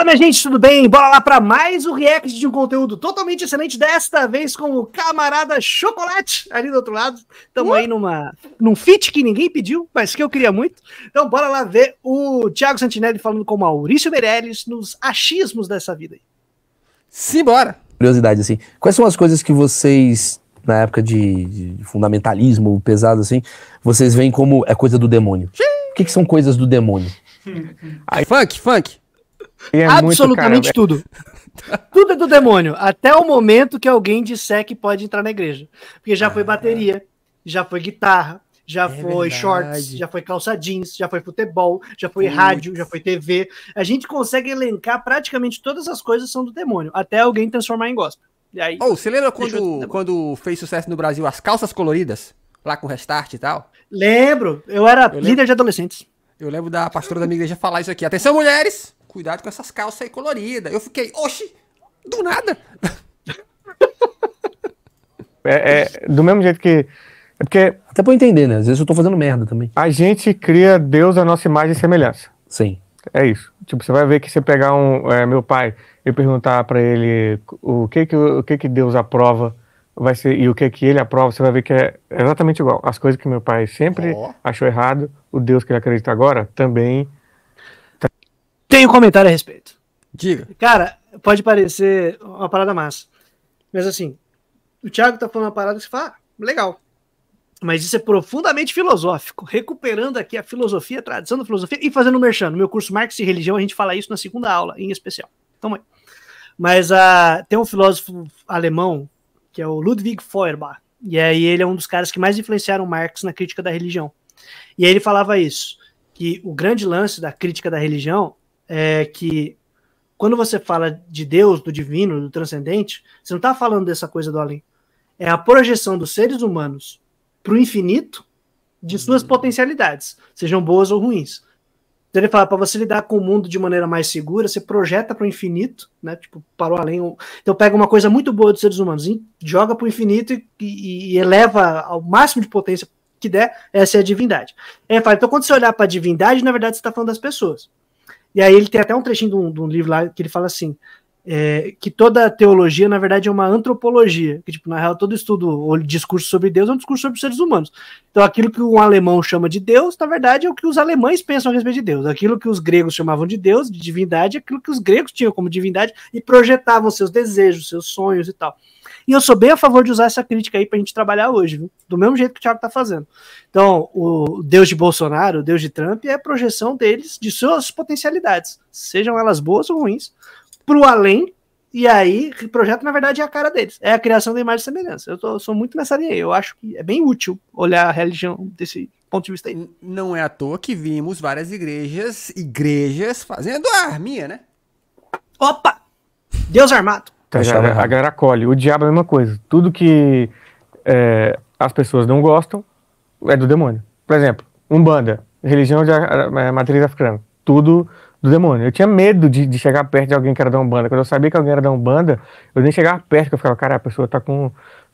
Fala, minha gente, tudo bem? Bora lá para mais um react de um conteúdo totalmente excelente, desta vez com o camarada Chocolate, ali do outro lado. Estamos uh! aí numa, num fit que ninguém pediu, mas que eu queria muito. Então, bora lá ver o Thiago Santinelli falando com o Maurício Meirelles nos achismos dessa vida aí. Simbora! Curiosidade, assim, quais são as coisas que vocês, na época de, de fundamentalismo pesado, assim, vocês veem como é coisa do demônio? Sim. O que, que são coisas do demônio? funk, funk. É Absolutamente muito, tudo. tudo é do demônio. Até o momento que alguém disser que pode entrar na igreja. Porque já ah, foi bateria, já foi guitarra, já é foi verdade. shorts, já foi calça jeans, já foi futebol, já foi Putz. rádio, já foi TV. A gente consegue elencar praticamente todas as coisas são do demônio, até alguém transformar em gospel. E aí, oh, você lembra quando, tá quando fez sucesso no Brasil as calças coloridas? Lá com restart e tal? Lembro, eu era eu líder lembro. de adolescentes. Eu lembro da pastora da minha igreja falar isso aqui. Atenção, mulheres! cuidado com essas calças aí coloridas. Eu fiquei, oxi, do nada. É, é, do mesmo jeito que. É porque. Até pra eu entender, né? Às vezes eu tô fazendo merda também. A gente cria Deus à nossa imagem e semelhança. Sim. É isso. Tipo, você vai ver que você pegar um. É, meu pai e perguntar para ele o que que, o que que Deus aprova vai ser e o que que ele aprova, você vai ver que é exatamente igual. As coisas que meu pai sempre oh. achou errado, o Deus que ele acredita agora também tenho comentário a respeito. Diga. Cara, pode parecer uma parada massa. Mas assim, o Thiago tá falando uma parada que você fala, ah, legal. Mas isso é profundamente filosófico, recuperando aqui a filosofia, a tradição da filosofia e fazendo um merchan. No meu curso Marx e Religião, a gente fala isso na segunda aula, em especial. Então, Mas uh, tem um filósofo alemão, que é o Ludwig Feuerbach, e aí ele é um dos caras que mais influenciaram Marx na crítica da religião. E aí ele falava isso, que o grande lance da crítica da religião é que quando você fala de Deus, do divino, do transcendente, você não está falando dessa coisa do além. É a projeção dos seres humanos para o infinito de suas uhum. potencialidades, sejam boas ou ruins. Então ele fala, para você lidar com o mundo de maneira mais segura, você projeta para o infinito, né? Tipo, para o além. Então pega uma coisa muito boa dos seres humanos, e joga para o infinito e, e, e, eleva ao máximo de potência que der, essa é a divindade. Ele fala, então quando você olhar para a divindade, na verdade você está falando das pessoas. E aí ele tem até um trechinho de um, de um livro lá que ele fala assim: é, que toda teologia, na verdade, é uma antropologia, que, tipo, na real, todo estudo ou discurso sobre Deus é um discurso sobre os seres humanos. Então, aquilo que um alemão chama de Deus, na verdade, é o que os alemães pensam a respeito de Deus. Aquilo que os gregos chamavam de Deus, de divindade, é aquilo que os gregos tinham como divindade e projetavam seus desejos, seus sonhos e tal. E eu sou bem a favor de usar essa crítica aí para a gente trabalhar hoje, viu? Do mesmo jeito que o Thiago está fazendo. Então, o Deus de Bolsonaro, o Deus de Trump é a projeção deles, de suas potencialidades, sejam elas boas ou ruins, para o além. E aí, o projeto, na verdade, é a cara deles. É a criação da imagem de semelhança. Eu tô, sou muito nessa linha aí. Eu acho que é bem útil olhar a religião desse ponto de vista aí. Não é à toa que vimos várias igrejas, igrejas fazendo a arminha, né? Opa! Deus armado. Então, já, a galera colhe. O diabo é a mesma coisa. Tudo que é, as pessoas não gostam é do demônio. Por exemplo, Umbanda, religião de matriz africana. Tudo do demônio. Eu tinha medo de, de, chegar perto de alguém que era da Umbanda. Quando eu sabia que alguém era da Umbanda, eu nem chegava perto, eu ficava, cara, a pessoa tá com.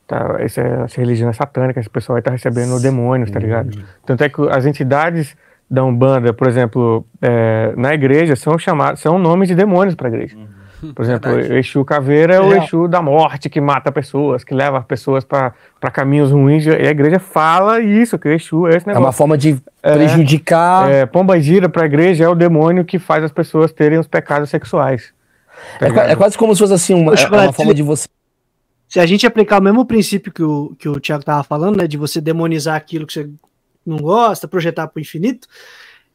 Tá, essa, essa religião é satânica, esse pessoal está tá recebendo demônios, tá ligado? Tanto é que as entidades da Umbanda, por exemplo, é, na igreja, são chamados, são nomes de demônios para a igreja. Uhum. Por exemplo, Verdade. o Exu Caveira é o Exu da morte, que mata pessoas, que leva pessoas para caminhos ruins. E a igreja fala isso, que o Exu é esse negócio. É uma forma de é. prejudicar. É, é, pomba gira para a igreja é o demônio que faz as pessoas terem os pecados sexuais. Tá é, é, quase como se fosse assim uma, é uma forma de você se a gente aplicar o mesmo princípio que o, que o Tiago estava falando, né, de você demonizar aquilo que você não gosta, projetar para o infinito,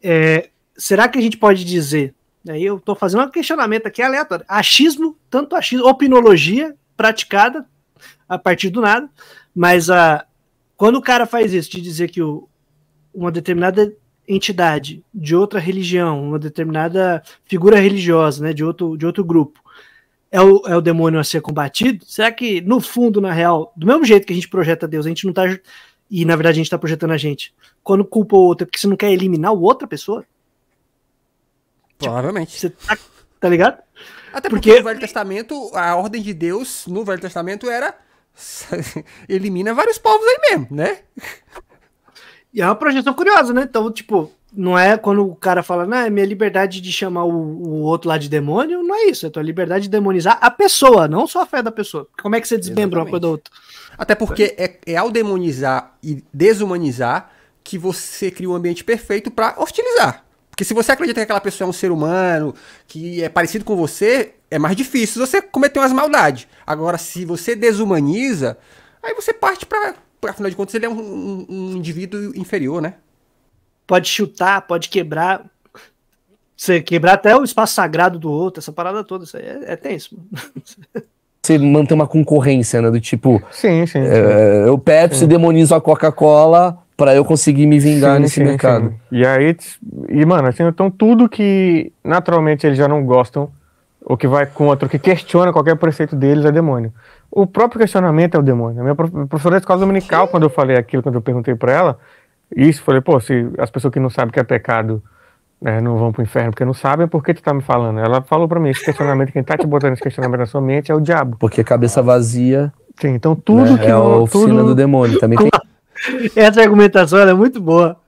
é, será que a gente pode dizer Aí eu estou fazendo um questionamento aqui aleatório. Achismo, tanto achismo, opinologia praticada a partir do nada, mas a, ah, quando o cara faz isso, de dizer que o, uma determinada entidade de outra religião, uma determinada figura religiosa, né, de outro, de outro grupo, é o, é o demônio a ser combatido? Será que, no fundo, na real, do mesmo jeito que a gente projeta Deus, a gente não está. E, na verdade, a gente está projetando a gente. Quando culpa o outro, é porque você não quer eliminar outra pessoa? Provavelmente. Tipo, você tá, tá ligado? Até porque, porque no Velho Testamento, a ordem de Deus no Velho Testamento era elimina vários povos aí mesmo, né? E é uma projeção curiosa, né? Então, tipo, não é quando o cara fala, né, minha liberdade de chamar o, o, outro lá de demônio, não é isso, é tua liberdade de demonizar a pessoa, não só a fé da pessoa. Como é que você desmembra a uma coisa do outro Até porque é, é ao demonizar e desumanizar que você cria um ambiente perfeito para hostilizar. Porque se você acredita que aquela pessoa é um ser humano, que é parecido com você, é mais difícil você cometer umas maldades. Agora, se você desumaniza, aí você parte para. Afinal de contas, ele é um, um, um indivíduo inferior, né? Pode chutar, pode quebrar, você quebrar até o espaço sagrado do outro, essa parada toda, isso aí é, é tenso. Você mantém uma concorrência, né? Do tipo, sim, sim, é, sim. É, eu Pepsi sim. demonizo a Coca-Cola, para eu conseguir me vingar sim, nesse sim, mercado. Sim. E aí, e mano, assim, então tudo que naturalmente eles já não gostam, ou que vai contra, ou que questiona qualquer preceito deles é demônio. O próprio questionamento é o demônio. A minha professora da escola dominical, quando eu falei aquilo, quando eu perguntei para ela, isso, falei, pô, se as pessoas que não sabem que é pecado né, não vão pro inferno porque não sabem, por que tu tá me falando? Ela falou para mim, esse questionamento, quem tá te botando esse questionamento na sua mente é o diabo. Porque cabeça vazia. Sim, então tudo né, que. É a oficina tudo... do demônio, também tem essa argumentação é muito boa.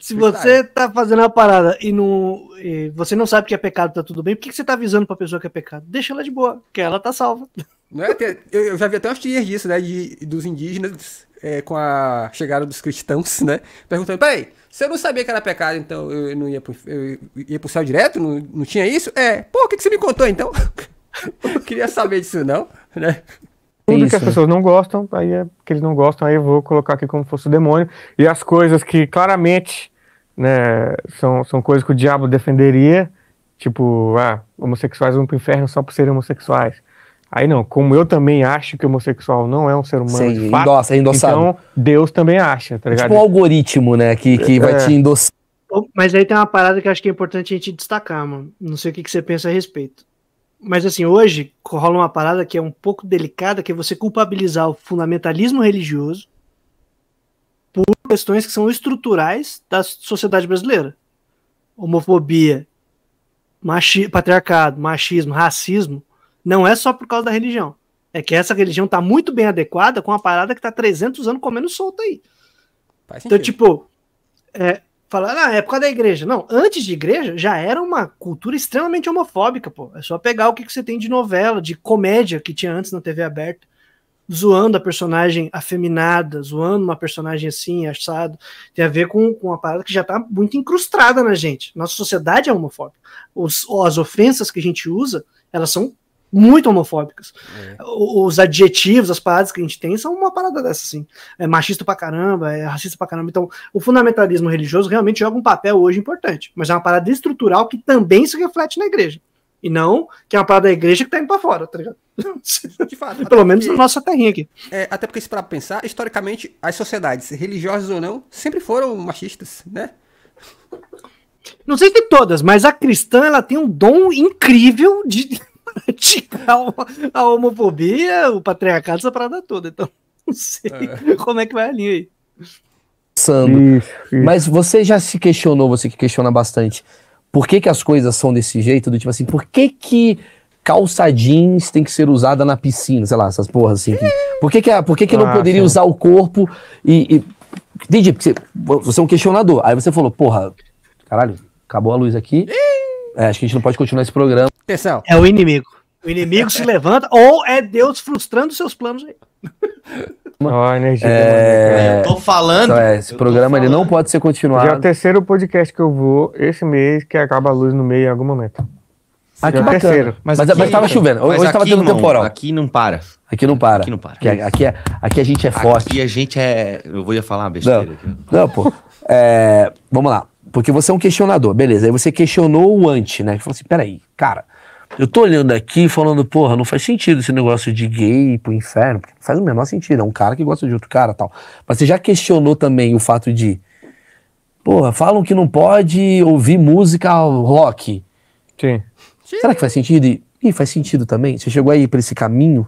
Se você tá fazendo uma parada e não e você não sabe que é pecado, tá tudo bem, por que, que você tá avisando pra pessoa que é pecado? Deixa ela de boa, que ela tá salva. Não é, eu já vi até umas tias disso, né? De, dos indígenas é, com a chegada dos cristãos, né? Perguntando, peraí, você não sabia que era pecado, então eu não ia pro, eu ia pro céu direto? Não, não tinha isso? É, pô, o que, que você me contou então? Eu queria saber disso, não, né? Tudo Isso, que as né? pessoas não gostam, aí é que eles não gostam, aí eu vou colocar aqui como fosse o demônio. E as coisas que claramente né, são, são coisas que o diabo defenderia, tipo, ah, homossexuais vão pro inferno só por serem homossexuais. Aí não, como eu também acho que homossexual não é um ser humano, Sim, de fato, endossa, é endossado. então Deus também acha, tá ligado? É tipo um algoritmo, né, que, que é. vai te endossar. Mas aí tem uma parada que eu acho que é importante a gente destacar, mano. Não sei o que, que você pensa a respeito. Mas assim, hoje rola uma parada que é um pouco delicada, que é você culpabilizar o fundamentalismo religioso por questões que são estruturais da sociedade brasileira. Homofobia, machi patriarcado, machismo, racismo, não é só por causa da religião. É que essa religião tá muito bem adequada com a parada que tá 300 anos comendo solta aí. Faz então, tipo, é, falar ah, é por causa da igreja. Não, antes de igreja já era uma cultura extremamente homofóbica, pô. É só pegar o que, que você tem de novela, de comédia que tinha antes na TV aberta, zoando a personagem afeminada, zoando uma personagem assim, achado. Tem a ver com, com uma parada que já tá muito incrustada na gente. Nossa sociedade é homofóbica. Os, as ofensas que a gente usa, elas são muito homofóbicas. É. Os adjetivos, as paradas que a gente tem são uma parada dessa, assim. É machista pra caramba, é racista pra caramba. Então, o fundamentalismo religioso realmente joga um papel hoje importante, mas é uma parada estrutural que também se reflete na igreja. E não que é uma parada da igreja que tá indo pra fora, tá ligado? De fato. Pelo menos na nossa terrinha aqui. É, até porque, se para pensar, historicamente, as sociedades, religiosas ou não, sempre foram machistas, né? Não sei se todas, mas a cristã ela tem um dom incrível de praticar a homofobia, o patriarcado, essa parada toda. Então, não sei é. como é que vai ali aí. Sando. isso, isso. mas você já se questionou, você que questiona bastante, por que, que as coisas são desse jeito? Do tipo assim, por que que calça jeans tem que ser usada na piscina, sei lá, essas porras assim. Que, por que que, por que, que ah, não poderia sim. usar o corpo e... e entendi, porque você, você é um questionador. Aí você falou, porra, caralho, acabou a luz aqui. É, acho que a gente não pode continuar esse programa. É o inimigo. O inimigo se levanta ou é Deus frustrando seus planos aí. Oh, energia é, né? é... Eu tô falando. Então, é, esse programa ele não pode ser continuado. Já é o terceiro podcast que eu vou esse mês que acaba a luz no meio em algum momento. Aqui ah, é bacana. Terceiro. Mas, mas, aqui, mas tava chovendo. Hoje mas tava tendo um temporal. Aqui não para. Aqui não para. Aqui não para. Aqui, aqui, é, aqui a gente é forte. Aqui a gente é. Eu vou ia falar uma besteira não. aqui. Não, pô. É, vamos lá. Porque você é um questionador, beleza. Aí você questionou o anti, né? Falou assim: peraí, cara, eu tô olhando aqui falando, porra, não faz sentido esse negócio de gay pro inferno, faz o menor sentido, é um cara que gosta de outro cara tal. Mas você já questionou também o fato de, porra, falam que não pode ouvir música rock. Sim. Será que faz sentido? E, faz sentido também? Você chegou aí para esse caminho?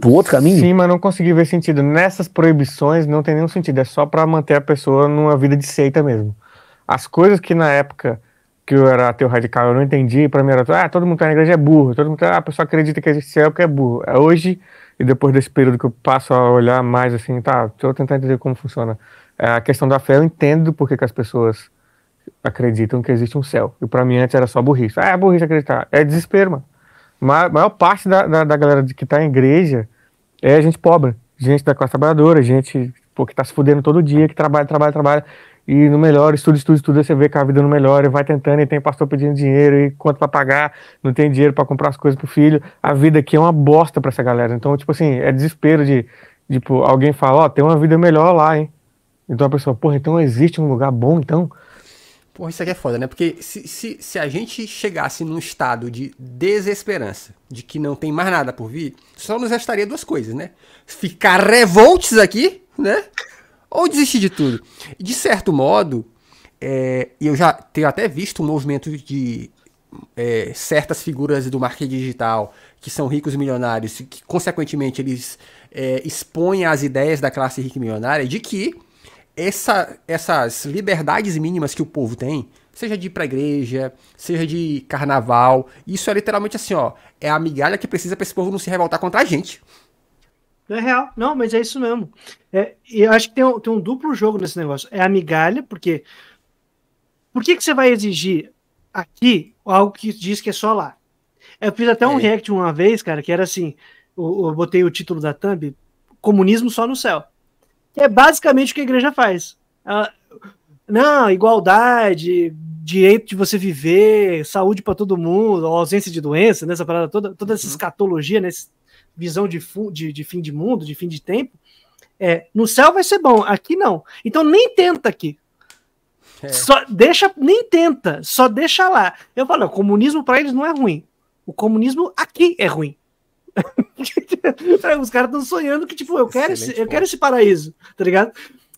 pro outro caminho? Sim, mas não consegui ver sentido. Nessas proibições não tem nenhum sentido, é só para manter a pessoa numa vida de seita mesmo. As coisas que na época que eu era ateu radical, eu não entendi. Para mim era, ah, todo mundo que tá na igreja é burro, todo mundo, tá, ah, a pessoa acredita que existe céu porque é burro. É hoje, e depois desse período que eu passo a olhar mais assim, tá, deixa eu tentar entender como funciona. É, a questão da fé, eu entendo porque que as pessoas acreditam que existe um céu. E para mim antes era só burrice. Ah, é burrice acreditar. É desespero, mano. a maior parte da, da, da galera que tá em igreja é gente pobre, gente da classe trabalhadora, gente pô, que tá se fudendo todo dia, que trabalha, trabalha, trabalha e no melhor, estuda, estuda, estuda, você vê que a vida não melhora, e vai tentando, e tem pastor pedindo dinheiro, e quanto para pagar, não tem dinheiro para comprar as coisas pro filho. A vida aqui é uma bosta para essa galera. Então, tipo assim, é desespero de, tipo, alguém fala, ó, oh, tem uma vida melhor lá, hein? Então a pessoa, porra, então existe um lugar bom, então? Porra, isso aqui é foda, né? Porque se, se, se a gente chegasse num estado de desesperança, de que não tem mais nada por vir, só nos restaria duas coisas, né? Ficar revoltos aqui, né? ou desistir de tudo. De certo modo, é, eu já tenho até visto um movimento de é, certas figuras do marketing digital que são ricos e milionários, que consequentemente eles é, expõem as ideias da classe rica e milionária de que essa, essas liberdades mínimas que o povo tem, seja de ir pra igreja, seja de carnaval, isso é literalmente assim, ó, é a migalha que precisa para esse povo não se revoltar contra a gente. É real. Não, mas é isso mesmo. É, eu acho que tem um, tem um duplo jogo nesse negócio. É a migalha, porque. Por que, que você vai exigir aqui algo que diz que é só lá? Eu fiz até um é. react uma vez, cara, que era assim: eu, eu botei o título da thumb, Comunismo só no céu. Que é basicamente o que a igreja faz. Ela, não, igualdade, direito de você viver, saúde para todo mundo, ausência de doença, nessa né, parada toda, toda essa uhum. escatologia, né, esse visão de, de, de fim de mundo, de fim de tempo, é, no céu vai ser bom, aqui não. Então nem tenta aqui. É. Só deixa, nem tenta, só deixa lá. Eu falo, o comunismo para eles não é ruim. O comunismo aqui é ruim. Os caras estão sonhando que, tipo, eu quero, esse, eu quero esse paraíso, tá ligado?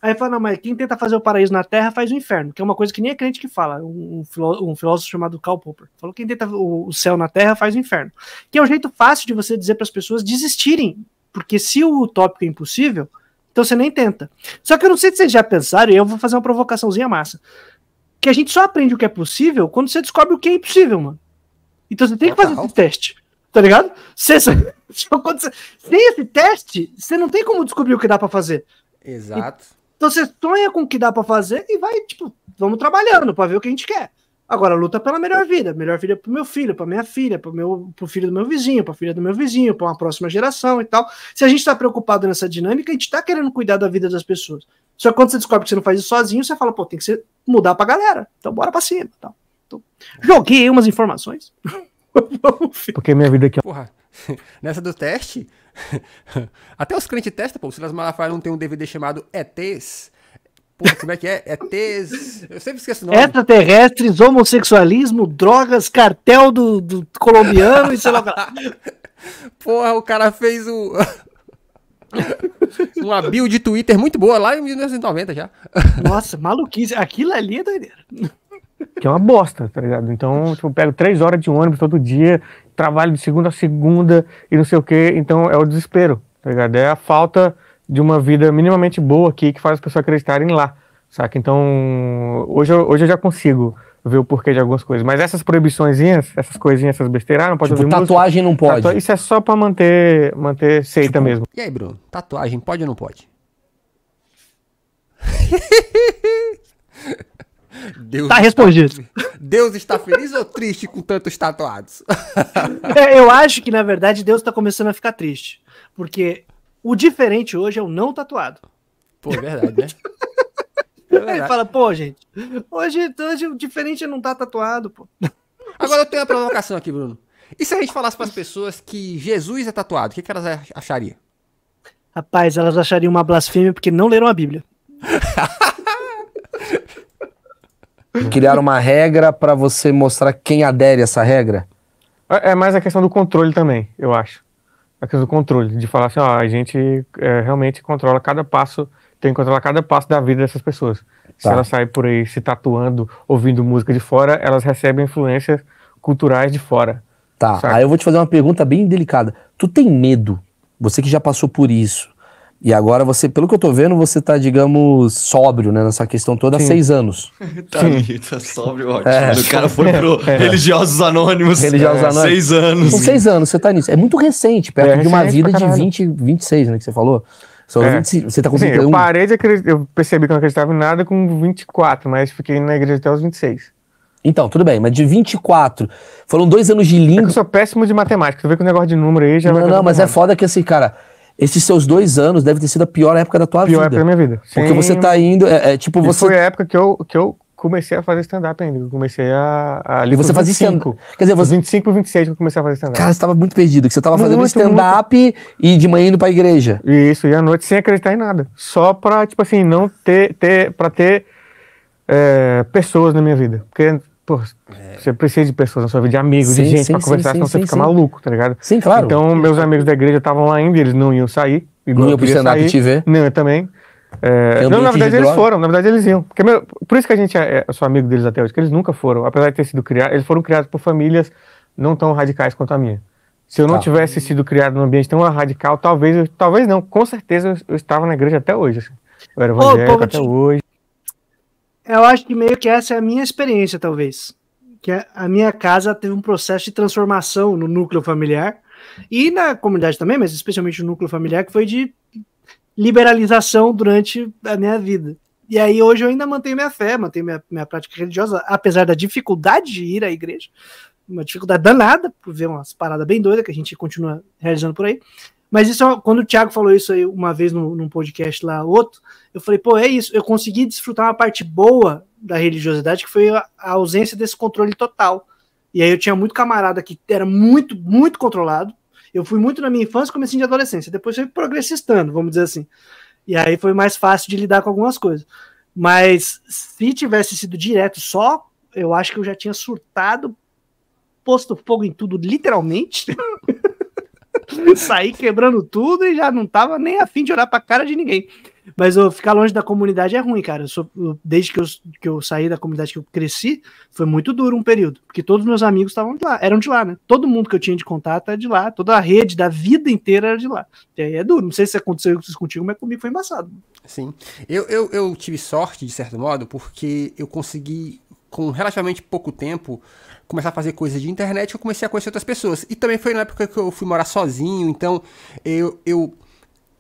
Aí fala, não, mas quem tenta fazer o paraíso na Terra faz o inferno, que é uma coisa que nem é crente que fala, um, um filósofo chamado Karl Popper. Falou quem tenta o, o céu na Terra faz o inferno. Que é um jeito fácil de você dizer para as pessoas desistirem, porque se o utópico é impossível, então você nem tenta. Só que eu não sei se vocês já pensaram, e eu vou fazer uma provocaçãozinha massa, que a gente só aprende o que é possível quando você descobre o que é impossível, mano. Então você tem que fazer esse teste tá ligado? sem esse teste, você não tem como descobrir o que dá para fazer. Exato. Então você sonha com o que dá para fazer e vai, tipo, vamos trabalhando para ver o que a gente quer. Agora, luta pela melhor vida. Melhor vida pro meu filho, pra minha filha, pro, meu, pro filho do meu vizinho, pra filha do meu vizinho, pra uma próxima geração e tal. Se a gente tá preocupado nessa dinâmica, a gente tá querendo cuidar da vida das pessoas. Só que quando você descobre que você não faz isso sozinho, você fala, pô, tem que ser, mudar pra galera. Então bora pra cima. Tal. Então, joguei umas informações. Porque minha vida aqui. É Porra, nessa do teste, Até os crentes testam, pô. O Silas Malafaia não tem um DVD chamado ETs. Pô, como é que é? ETs. Eu sempre esqueço o nome. Extraterrestres, homossexualismo, drogas, cartel do, do colombiano e sei lá. Porra, o cara fez o. Uma build de Twitter muito boa lá em 1990 já. Nossa, maluquice. Aquilo ali é doideira. Que é uma bosta, tá ligado? Então, tipo, eu pego três horas de ônibus todo dia trabalho de segunda a segunda e não sei o que, então é o desespero, tá ligado? É a falta de uma vida minimamente boa aqui que faz as pessoas acreditarem lá, saca? Então, hoje eu, hoje eu já consigo ver o porquê de algumas coisas, mas essas proibiçõezinhas, essas coisinhas, essas besteiras, ah, não pode tipo, ouvir tatuagem música, não pode. Isso é só pra manter, manter seita tipo, mesmo. E aí, Bruno, tatuagem pode ou não pode? Deus tá respondido. Está... Deus está feliz ou triste com tantos tatuados? é, eu acho que, na verdade, Deus está começando a ficar triste. Porque o diferente hoje é o não tatuado. Pô, é verdade, né? É Ele fala, pô, gente, hoje, hoje o diferente é não tá tatuado, pô. Agora eu tenho uma provocação aqui, Bruno. E se a gente falasse para as pessoas que Jesus é tatuado, o que, que elas achariam? Rapaz, elas achariam uma blasfêmia porque não leram a Bíblia. Criaram uma regra para você mostrar quem adere a essa regra? É, é mais a questão do controle também, eu acho. A questão do controle, de falar assim, ó, a gente é, realmente controla cada passo, tem que controlar cada passo da vida dessas pessoas. Tá. Se elas saem por aí se tatuando, ouvindo música de fora, elas recebem influências culturais de fora. Tá, saca? aí eu vou te fazer uma pergunta bem delicada. Tu tem medo, você que já passou por isso, e agora você, pelo que eu tô vendo, você tá, digamos, sóbrio, né? Nessa questão toda há seis anos. tá, tá sóbrio, ótimo. É. O cara foi pro é. Religiosos Anônimos. Religiosos é. Anônimos. Seis anos. Com seis anos, você tá nisso. É muito recente, perto é, de uma vida de 20, 26, né? Que você falou. é. 20, você tá com Sim, eu parei de acreditar, eu percebi que eu não acreditava em nada com 24, mas fiquei na igreja até os 26. Então, tudo bem, mas de 24, foram dois anos de língua. É eu sou péssimo de matemática, tu vê que o negócio de número aí já Não, não, mas é foda que assim, cara, esses seus dois anos deve ter sido a pior época da tua pior vida. Pior época da minha vida. Porque você tá indo. É, é tipo, você. foi a época que eu, que eu comecei a fazer stand-up ainda. Eu comecei a. a e você fazia stand Quer dizer, você. 25 para 27 que eu comecei a fazer stand-up. Cara, você tava muito perdido, que você tava fazendo stand-up e de manhã indo pra igreja. Isso, e à noite sem acreditar em nada. Só pra, tipo assim, não ter. ter pra ter. É, pessoas na minha vida. Porque Pô, é. você precisa de pessoas na sua vida, de amigos, sim, de gente sim, pra sim, conversar, senão você fica maluco, tá ligado? Sim, claro. Então, meus amigos da igreja estavam lá ainda, eles não iam sair. Igual não iam pro stand te ver? Não, eu também. É, não, na verdade eles foram, na verdade eles iam. Porque, meu, por isso que a gente é, é sou amigo deles até hoje, que eles nunca foram, apesar de ter sido criado, eles foram criados por famílias não tão radicais quanto a minha. Se eu não tá. tivesse sido criado num ambiente tão radical, talvez, talvez não, com certeza eu, eu, estava na igreja até hoje. Assim. Eu era evangélico oh, até hoje eu acho que meio que essa é a minha experiência, talvez. Que a minha casa teve um processo de transformação no núcleo familiar e na comunidade também, mas especialmente no núcleo familiar, que foi de liberalização durante a minha vida. E aí hoje eu ainda mantenho minha fé, mantenho minha, minha prática religiosa, apesar da dificuldade de ir à igreja, uma dificuldade danada, por ver umas paradas bem doidas que a gente continua realizando por aí. Mas isso, é quando o Thiago falou isso aí uma vez num, num podcast lá, outro, eu falei, pô, é isso, eu consegui desfrutar uma parte boa da religiosidade, que foi a, a ausência desse controle total. E aí eu tinha muito camarada que era muito, muito controlado. Eu fui muito na minha infância, comecei de adolescência, depois fui progressistando, vamos dizer assim. E aí foi mais fácil de lidar com algumas coisas. Mas se tivesse sido direto só, eu acho que eu já tinha surtado, posto fogo em tudo, literalmente. Saí quebrando tudo e já não tava nem afim de olhar pra cara de ninguém. Mas eu ficar longe da comunidade é ruim, cara. Eu sou, eu, desde que eu, que eu saí da comunidade que eu cresci, foi muito duro um período. Porque todos meus amigos estavam de lá, eram de lá, né? Todo mundo que eu tinha de contato era é de lá, toda a rede da vida inteira era de lá. E aí é duro. Não sei se aconteceu isso contigo, mas comigo foi embaçado. Sim. Eu, eu, eu tive sorte, de certo modo, porque eu consegui, com relativamente pouco tempo, começar a fazer coisas de internet, eu comecei a conhecer outras pessoas. E também foi na época que eu fui morar sozinho, então eu, eu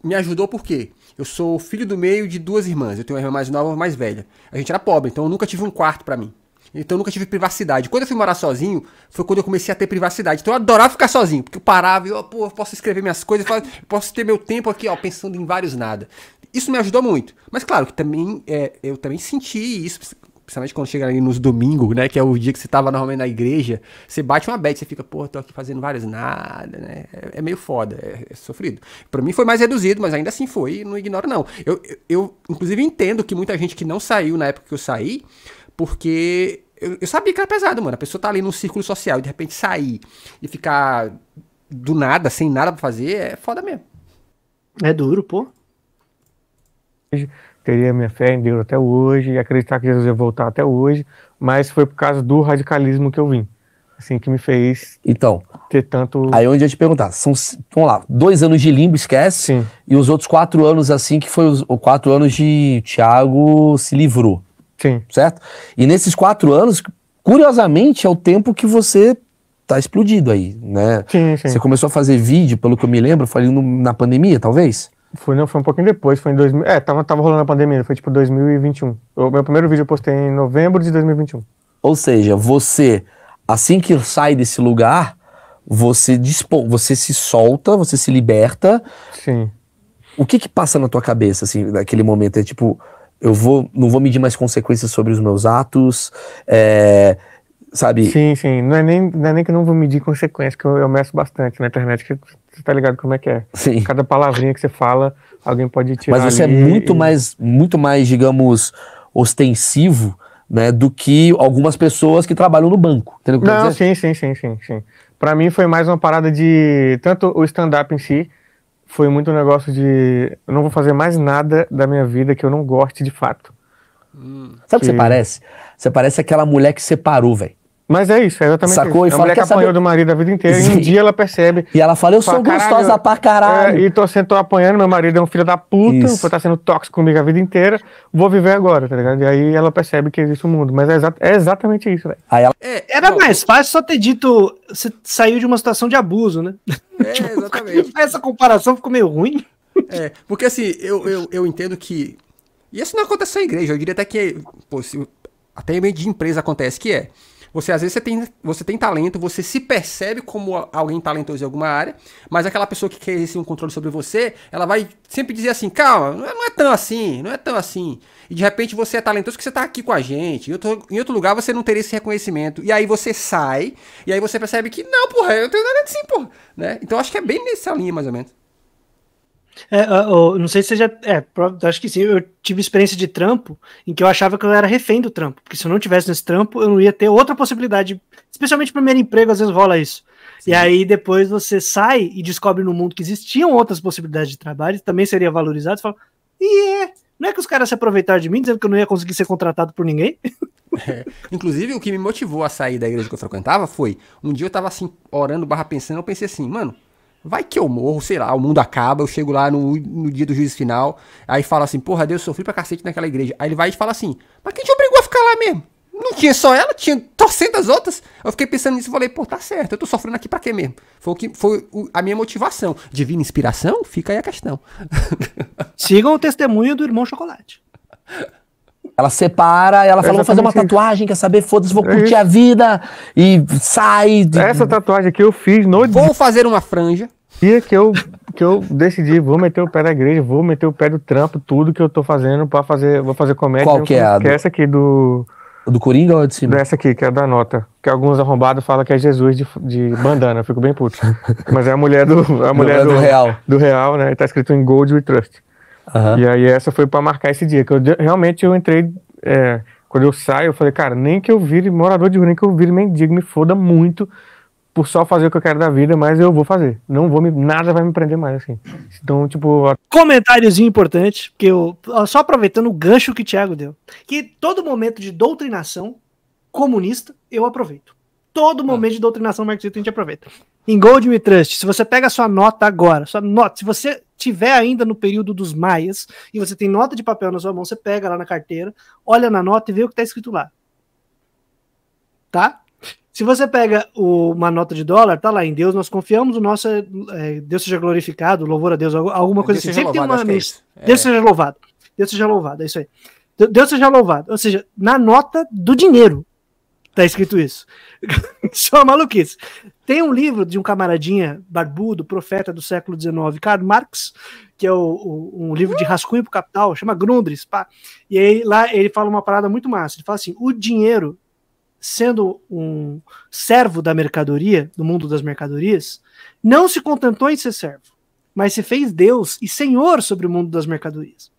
me ajudou porque eu sou filho do meio de duas irmãs. Eu tenho uma irmã mais nova, uma mais velha. A gente era pobre, então eu nunca tive um quarto para mim. Então eu nunca tive privacidade. Quando eu fui morar sozinho, foi quando eu comecei a ter privacidade. Então eu adorava ficar sozinho, porque eu parava e eu, pô, eu posso escrever minhas coisas, eu posso ter meu tempo aqui, ó, pensando em vários nada. Isso me ajudou muito. Mas claro que também é, eu também senti isso, principalmente quando chega ali nos domingos, né? Que é o dia que você tava normalmente na igreja, você bate uma bet, você fica, pô, tô aqui fazendo várias nada, né? É, é meio foda, é, é sofrido. Para mim foi mais reduzido, mas ainda assim foi, não ignoro não. Eu, eu, eu, inclusive, entendo que muita gente que não saiu na época que eu saí, porque eu, eu sabia que era pesado, mano. A pessoa tá ali num círculo social e de repente sair e ficar do nada, sem nada pra fazer, é foda mesmo. É duro, pô teria minha fé em Deus até hoje e acreditar que Jesus ia voltar até hoje, mas foi por causa do radicalismo que eu vim. Assim, que me fez então, ter tanto. Aí onde eu ia te perguntar, são, vamos lá, dois anos de limbo, esquece. Sim. E os outros quatro anos, assim, que foi os, os quatro anos de Tiago se livrou. Sim. Certo? E nesses quatro anos, curiosamente, é o tempo que você tá explodido aí, né? Sim, sim. Você começou a fazer vídeo, pelo que eu me lembro, foi na pandemia, talvez? Foi, não, foi um pouquinho depois, foi em 2000. É, tava, tava rolando a pandemia, foi tipo 2021. O meu primeiro vídeo eu postei em novembro de 2021. Ou seja, você, assim que sai desse lugar, você dispõe, você se solta, você se liberta. Sim. O que que passa na tua cabeça, assim, naquele momento? É tipo, eu vou, não vou medir mais consequências sobre os meus atos, é, sabe? Sim, sim. Não é nem, não é nem que eu não vou medir consequência, que eu, eu meço bastante na internet, que você tá ligado como é que é. Sim. Cada palavrinha que você fala, alguém pode tirar. Mas você é muito e... mais, muito mais, digamos, ostensivo, né, do que algumas pessoas que trabalham no banco. Entendeu? Não, sim, sim, sim, sim, sim. Para mim foi mais uma parada de tanto o stand-up em si foi muito um negócio de eu não vou fazer mais nada da minha vida que eu não goste de fato. Hum. Sabe o que você parece? Você parece aquela mulher que separou, velho. Mas é isso, é exatamente Sacou? isso. E é a fala, mulher que é apanhou saber... do marido a vida inteira e um dia ela percebe. E ela fala, eu sou caralho, gostosa pra caralho. É, e tô, sendo, tô apanhando, meu marido é um filho da puta, foi tá sendo tóxico comigo a vida inteira, vou viver agora, tá ligado? E aí ela percebe que existe um mundo. Mas é, exa é exatamente isso, velho. Ela... É, era mais fácil só ter dito, você saiu de uma situação de abuso, né? É, tipo, exatamente. Essa comparação ficou meio ruim. É, porque assim, eu, eu, eu entendo que. E isso não acontece na igreja, eu diria até que. Pô, se, até em meio de empresa acontece que é. Você às vezes você tem, você tem talento, você se percebe como alguém talentoso em alguma área, mas aquela pessoa que quer exercer um controle sobre você, ela vai sempre dizer assim: calma, não é, não é tão assim, não é tão assim. E de repente você é talentoso porque você está aqui com a gente. Em outro, em outro lugar você não teria esse reconhecimento. E aí você sai, e aí você percebe que, não, porra, eu tenho nada assim, porra. Né? Então acho que é bem nessa linha, mais ou menos. É, eu, ah, eu, oh, não sei se você já. É, acho que sim. Eu tive experiência de trampo em que eu achava que eu era refém do trampo. Porque se eu não tivesse nesse trampo, eu não ia ter outra possibilidade. Especialmente primeiro emprego, às vezes rola isso. Sim. E aí depois você sai e descobre no mundo que existiam outras possibilidades de trabalho, também seria valorizado. Você fala, e yeah, não é que os caras se aproveitaram de mim dizendo que eu não ia conseguir ser contratado por ninguém? É. Inclusive, o que me motivou a sair da igreja que eu frequentava foi um dia eu tava assim, orando pensando, eu pensei assim, mano, Vai que eu morro, sei lá, o mundo acaba, eu chego lá no, no dia do juiz final, aí fala assim, porra, Deus, sofri pra cacete naquela igreja. Aí ele vai e fala assim, mas quem te obrigou a ficar lá mesmo? Não tinha só ela, tinha as outras. Eu fiquei pensando nisso e falei, pô, tá certo, eu tô sofrendo aqui pra quê mesmo? Foi, o que, foi a minha motivação. Divina inspiração? Fica aí a questão. Sigam o testemunho do irmão Chocolate. Ela separa, e ela fala, vou fazer uma tatuagem, quer saber? Foda-se, vou curtir é a vida e sai. De... Essa tatuagem que eu fiz no Vou fazer uma franja. Dia que eu, que eu decidi, vou meter o pé da igreja, vou meter o pé do trampo, tudo que eu tô fazendo pra fazer, vou fazer comédia. Qual que é a? Que é essa aqui do... Do Coringa ou é de cima? Essa aqui, que é da nota. Que alguns arrombados falam que é Jesus de, de bandana. Eu fico bem puto. Mas é a mulher do. A mulher é do, do, real. Do real, né? E tá escrito em Gold with Trust. Uhum. E aí essa foi para marcar esse dia, que eu, realmente eu entrei, é, quando eu saio, eu falei, cara, nem que eu vire morador de rua, nem que eu vire mendigo, me foda muito por só fazer o que eu quero da vida, mas eu vou fazer. Não vou me, nada vai me prender mais assim. Então, tipo, a... comentáriozinho importante que eu só aproveitando o gancho que o Thiago deu, que todo momento de doutrinação comunista eu aproveito. Todo ah. momento ah. de doutrinação marxista a gente aproveita. Em Gold Me Trust, se você pega a sua nota agora, sua nota, se você tiver ainda no período dos maias, e você tem nota de papel na sua mão, você pega lá na carteira, olha na nota e vê o que está escrito lá. Tá? Se você pega o, uma nota de dólar, tá lá, em Deus nós confiamos, o nosso é, é Deus seja glorificado, louvor a Deus, alguma é, coisa Deus assim. Sempre tem uma é missa. É Deus seja louvado. Deus seja louvado, é isso aí. Deus seja louvado. Ou seja, na nota do dinheiro. Tá escrito isso. Só maluquice. Tem um livro de um camaradinha barbudo, profeta do século XIX, Karl Marx, que é o, o, um livro de rascunho pro capital, chama Grundris, pá. E aí lá ele fala uma parada muito massa. Ele fala assim: o dinheiro, sendo um servo da mercadoria, do mundo das mercadorias, não se contentou em ser servo, mas se fez Deus e senhor sobre o mundo das mercadorias.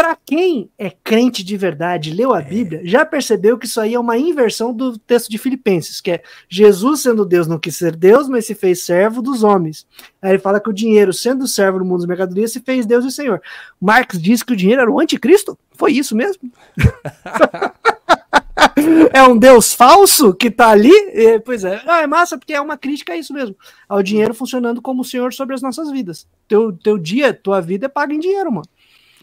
Para quem é crente de verdade, leu a é. Bíblia, já percebeu que isso aí é uma inversão do texto de Filipenses, que é Jesus sendo Deus não quis ser Deus, mas se fez servo dos homens. Aí ele fala que o dinheiro, sendo servo do mundo das mercadorias, se fez Deus e Senhor. Marx diz que o dinheiro era o anticristo. Foi isso mesmo? é um Deus falso que tá ali? E, é, pois é. Ah, é massa, porque é uma crítica a isso mesmo. Ao dinheiro funcionando como o Senhor sobre as nossas vidas. Teu, teu dia, tua vida é paga em dinheiro, mano.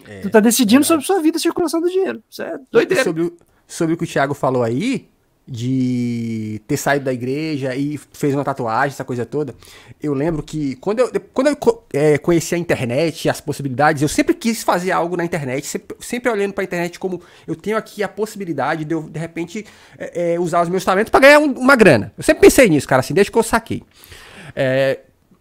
É, tu tá decidindo é sobre sua vida e circulação do dinheiro. Isso é doideira. Sobre, sobre o que o Thiago falou aí, de ter saído da igreja e fez uma tatuagem, essa coisa toda. Eu lembro que quando eu, quando eu é, conheci a internet e as possibilidades, eu sempre quis fazer algo na internet, sempre, sempre olhando para a internet como eu tenho aqui a possibilidade de eu, de repente, é, é usar os meus talentos para ganhar um, uma grana. Eu sempre pensei nisso, cara, assim, desde que eu saquei. É,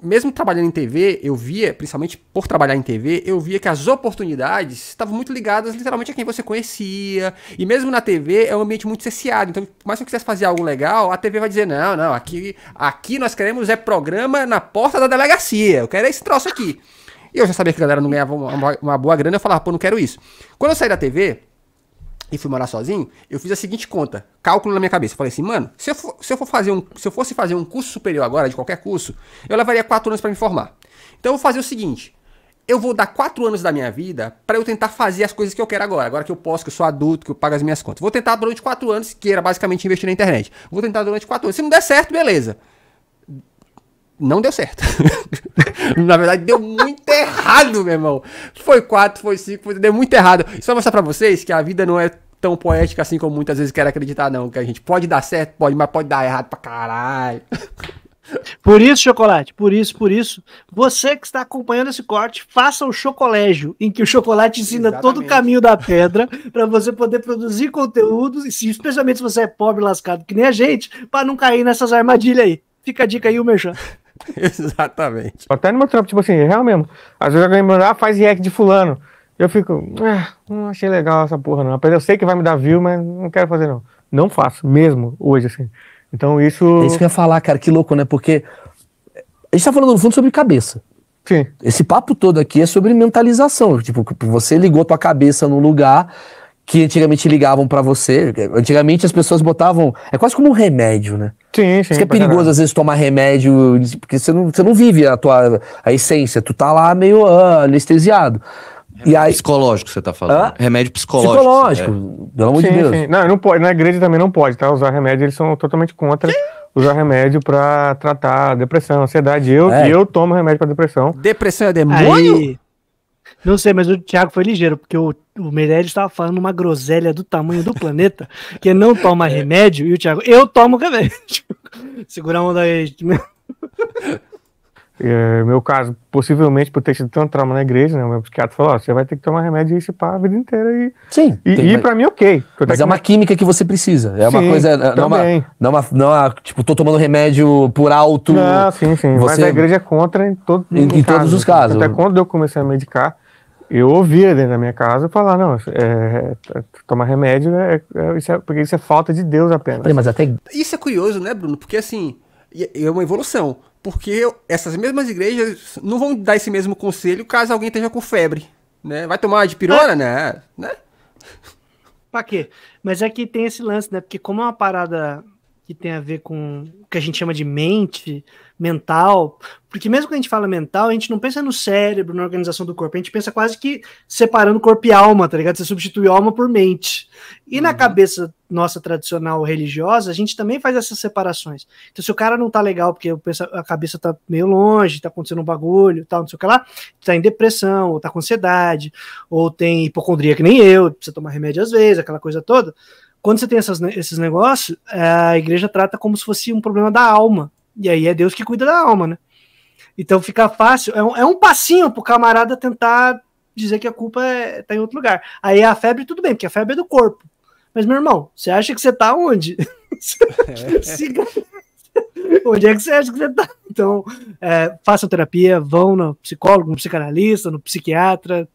mesmo trabalhando em TV, eu via, principalmente por trabalhar em TV, eu via que as oportunidades estavam muito ligadas literalmente a quem você conhecia. E mesmo na TV é um ambiente muito cerceado. Então, por mais que eu quisesse fazer algo legal, a TV vai dizer: não, não, aqui, aqui nós queremos é programa na porta da delegacia. Eu quero esse troço aqui. E eu já sabia que a galera não ganhava uma, uma boa grana, eu falava, pô, não quero isso. Quando eu saí da TV, e fui morar sozinho, eu fiz a seguinte conta, cálculo na minha cabeça. Eu falei assim, mano, se eu, for, se eu, for fazer um, se eu fosse fazer um curso superior agora, de qualquer curso, eu levaria quatro anos para me formar. Então eu vou fazer o seguinte, eu vou dar quatro anos da minha vida para eu tentar fazer as coisas que eu quero agora, agora que eu posso, que eu sou adulto, que eu pago as minhas contas. Vou tentar durante quatro anos, que era basicamente investir na internet. Vou tentar durante quatro anos. Se não der certo, beleza não deu certo. Na verdade, deu muito errado, meu irmão. Foi 4, foi 5, foi... deu muito errado. Só mostrar pra vocês que a vida não é tão poética assim como muitas vezes quero acreditar, não. Que a gente pode dar certo, pode, mas pode dar errado pra caralho. Por isso, chocolate, por isso, por isso, você que está acompanhando esse corte, faça o chocolégio, em que o chocolate ensina Exatamente. todo o caminho da pedra para você poder produzir conteúdos, e especialmente se você é pobre lascado que nem a gente, para não cair nessas armadilhas aí. Fica a dica aí, o Merchan. Exatamente. Até no meu trampo, tipo assim, é real mesmo. Às vezes alguém me manda, ah, faz react de fulano. Eu fico, ah, não achei legal essa porra, não. Apesar eu sei que vai me dar view, mas não quero fazer, não. Não faço, mesmo, hoje, assim. Então isso. É isso que eu ia falar, cara, que louco, né? Porque a gente tá falando no fundo sobre cabeça. Sim. Esse papo todo aqui é sobre mentalização. Tipo, você ligou tua cabeça num lugar que antigamente ligavam para você. Antigamente as pessoas botavam. É quase como um remédio, né? Sim, sim. Isso que é perigoso caramba. às vezes tomar remédio, porque você não, você não vive a tua a essência. Tu tá lá meio ah, anestesiado. Remédio e aí... Psicológico, você tá falando. Remédio psicológico. Psicológico, é. pelo amor de Deus. Sim. Não, não pode, na igreja também não pode, tá? Usar remédio, eles são totalmente contra. Sim usar remédio para tratar depressão, ansiedade. Eu, é. eu tomo remédio para depressão. Depressão é demônio? Aí, não sei, mas o Thiago foi ligeiro, porque o, o Meirelles estava falando uma groselha do tamanho do planeta, que não toma é. remédio, e o Thiago, eu tomo remédio. Segurar a mão da É, meu caso, possivelmente por ter tido tanto trauma na igreja, né? O meu psiquiatra falou: você vai ter que tomar remédio e chupar a vida inteira. E, Sim. E, tem, pra mim, ok. É mas é uma química que você precisa. É sim, uma coisa. Não é uma, não, é uma, uma. É, tipo, tô tomando remédio por alto. Não, sim, sim. Você... Mas a igreja é contra em, todo, em, em todos os casos. Até quando eu comecei a medicar, eu ouvia dentro da minha casa falar, não, é, é, tomar remédio né, é, é, isso é, porque isso é falta de Deus apenas. Mas até... Isso é curioso, né, Bruno? Porque assim, é uma evolução. Porque essas mesmas igrejas não vão dar esse mesmo conselho caso alguém esteja com febre. Né? Vai tomar de pirona, ah. né? né? Pra quê? Mas é que tem esse lance, né? Porque como é uma parada que tem a ver com o que a gente chama de mente, mental, porque mesmo quando a gente fala mental, a gente não pensa no cérebro, na organização do corpo, a gente pensa quase que separando corpo e alma, tá ligado? Você substitui alma por mente. E uhum. na cabeça nossa tradicional religiosa, a gente também faz essas separações. Então, se o cara não tá legal, porque a cabeça tá meio longe, tá acontecendo um bagulho, tal, não sei o que lá, tá em depressão, ou tá com ansiedade, ou tem hipocondria que nem eu, precisa tomar remédio às vezes, aquela coisa toda. Quando você tem essas, esses negócios, é, a igreja trata como se fosse um problema da alma. E aí é Deus que cuida da alma, né? Então fica fácil, é um, é um passinho pro camarada tentar dizer que a culpa é, tá em outro lugar. Aí a febre, tudo bem, porque a febre é do corpo. Mas, meu irmão, você acha que você tá onde? É. onde é que você acha que você tá? Então, é, façam terapia, vão no psicólogo, no psicanalista, no psiquiatra,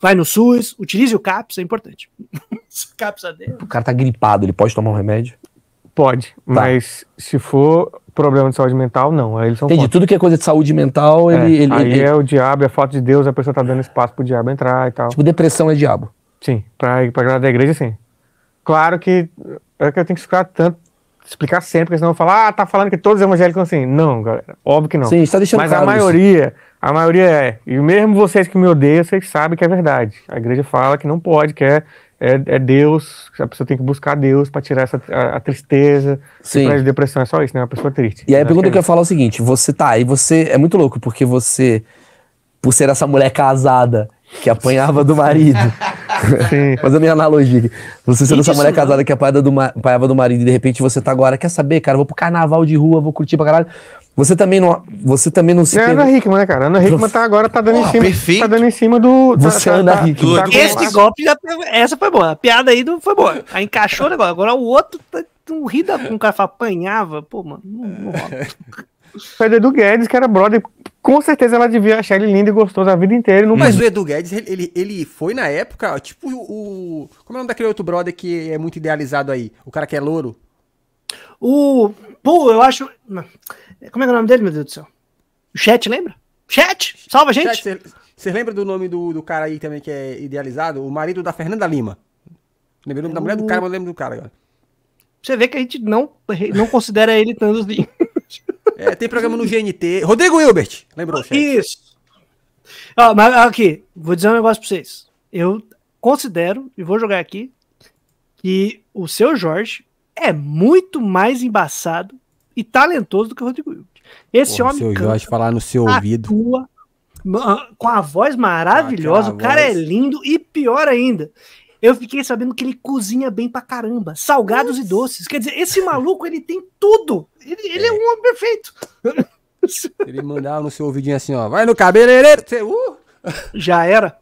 vai no SUS, utilize o CAPS, é importante. CAPS a Deus. O cara tá gripado, ele pode tomar um remédio? Pode, tá. mas se for problema de saúde mental, não. Aí eles são Entendi, tudo que é coisa de saúde mental, é, ele. É. ele aí ele, é o diabo, é a de Deus, a pessoa tá dando espaço pro diabo entrar e tal. Tipo, depressão é diabo. Sim, pra, pra galera da igreja, sim. Claro que é que eu tenho que ficar tanto, explicar sempre, porque senão eu falo, ah, tá falando que todos os evangélicos são assim. Não, galera, óbvio que não. Sim, está deixando Mas claro a maioria, isso. a maioria é. E mesmo vocês que me odeiam, vocês sabem que é verdade. A igreja fala que não pode, que é é, é, Deus, a pessoa tem que buscar Deus para tirar essa, a, a tristeza, Sim. De depressão, é só isso, né? Uma pessoa triste. E aí a pergunta que, que eu ia falar é o seguinte: você tá, e você é muito louco, porque você, por ser essa mulher casada que apanhava do marido, Mas Fazendo minha analogia aqui. Você sendo essa mulher casada que é paiva do, ma... do marido e de repente você tá agora, quer saber, cara, vou pro carnaval de rua, vou curtir pra caralho. Você também não, você também não se. É Ana Hickman, né, cara? Ana Hickman tá agora tá dando oh, em cima. Perfeito. Tá dando em cima do. Tá- você é tá, Ana tá, Hickman. Tá, Esse golpe já, essa foi boa. A piada aí foi boa. Aí encaixou o negócio. Agora o outro tá, um rida com um cara apanhava. Pô, mano, não, Foi do Guedes, que era brother com certeza ela devia achar ele lindo e gostoso a vida inteira. Não... Mas o Edu Guedes, ele, ele, ele, foi na época, tipo o. Como é o nome daquele outro brother que é muito idealizado aí? O cara que é louro? O. Pô, eu acho. Como é, é, o nome dele, meu Deus do céu? Chat, lembra? Chat! Salva a gente! Você lembra do nome do, do cara aí também que é idealizado? O marido da Fernanda Lima. lembra o nome da mulher do cara, mas eu lembro do cara agora. Você vê que a gente não, não considera ele tanto lindo. Assim. É, tem programa no GNT. Rodrigo Hilbert, lembrou, chefe? Isso. Ah, mas aqui, vou dizer um negócio pra vocês. Eu considero, e vou jogar aqui, que o seu Jorge é muito mais embaçado e talentoso do que o Rodrigo Hilbert. Esse Porra, homem. Seu Jorge falar no seu ouvido. Atua, com a voz maravilhosa, ah, o cara é voz. é lindo e pior ainda. Eu fiquei sabendo que ele cozinha bem pra caramba. Salgados Nossa. e doces. Quer dizer, esse maluco, ele tem tudo. Ele, ele é. é. um homem perfeito. Ele mandava no seu ouvidinho assim, ó. Vai no cabeleireiro. Você, uh! Já era.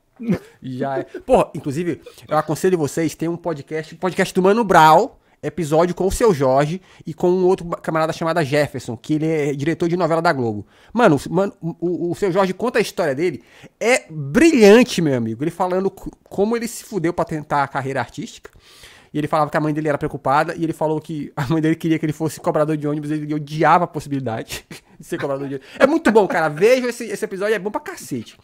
Já era. É. Porra, inclusive, eu aconselho vocês, tem um podcast, podcast do Mano Brown episódio com o seu Jorge e com um outro camarada chamado Jefferson, que ele é diretor de novela da Globo. Mano, mano o, o, seu Jorge conta a história dele, é brilhante, meu amigo. Ele falando como ele se fudeu para tentar a carreira artística. E ele falava que a mãe dele era preocupada, e ele falou que a mãe dele queria que ele fosse cobrador de ônibus, ele odiava a possibilidade de ser cobrador de ônibus. É muito bom, cara. Vejam esse, esse episódio, é bom pra cacete.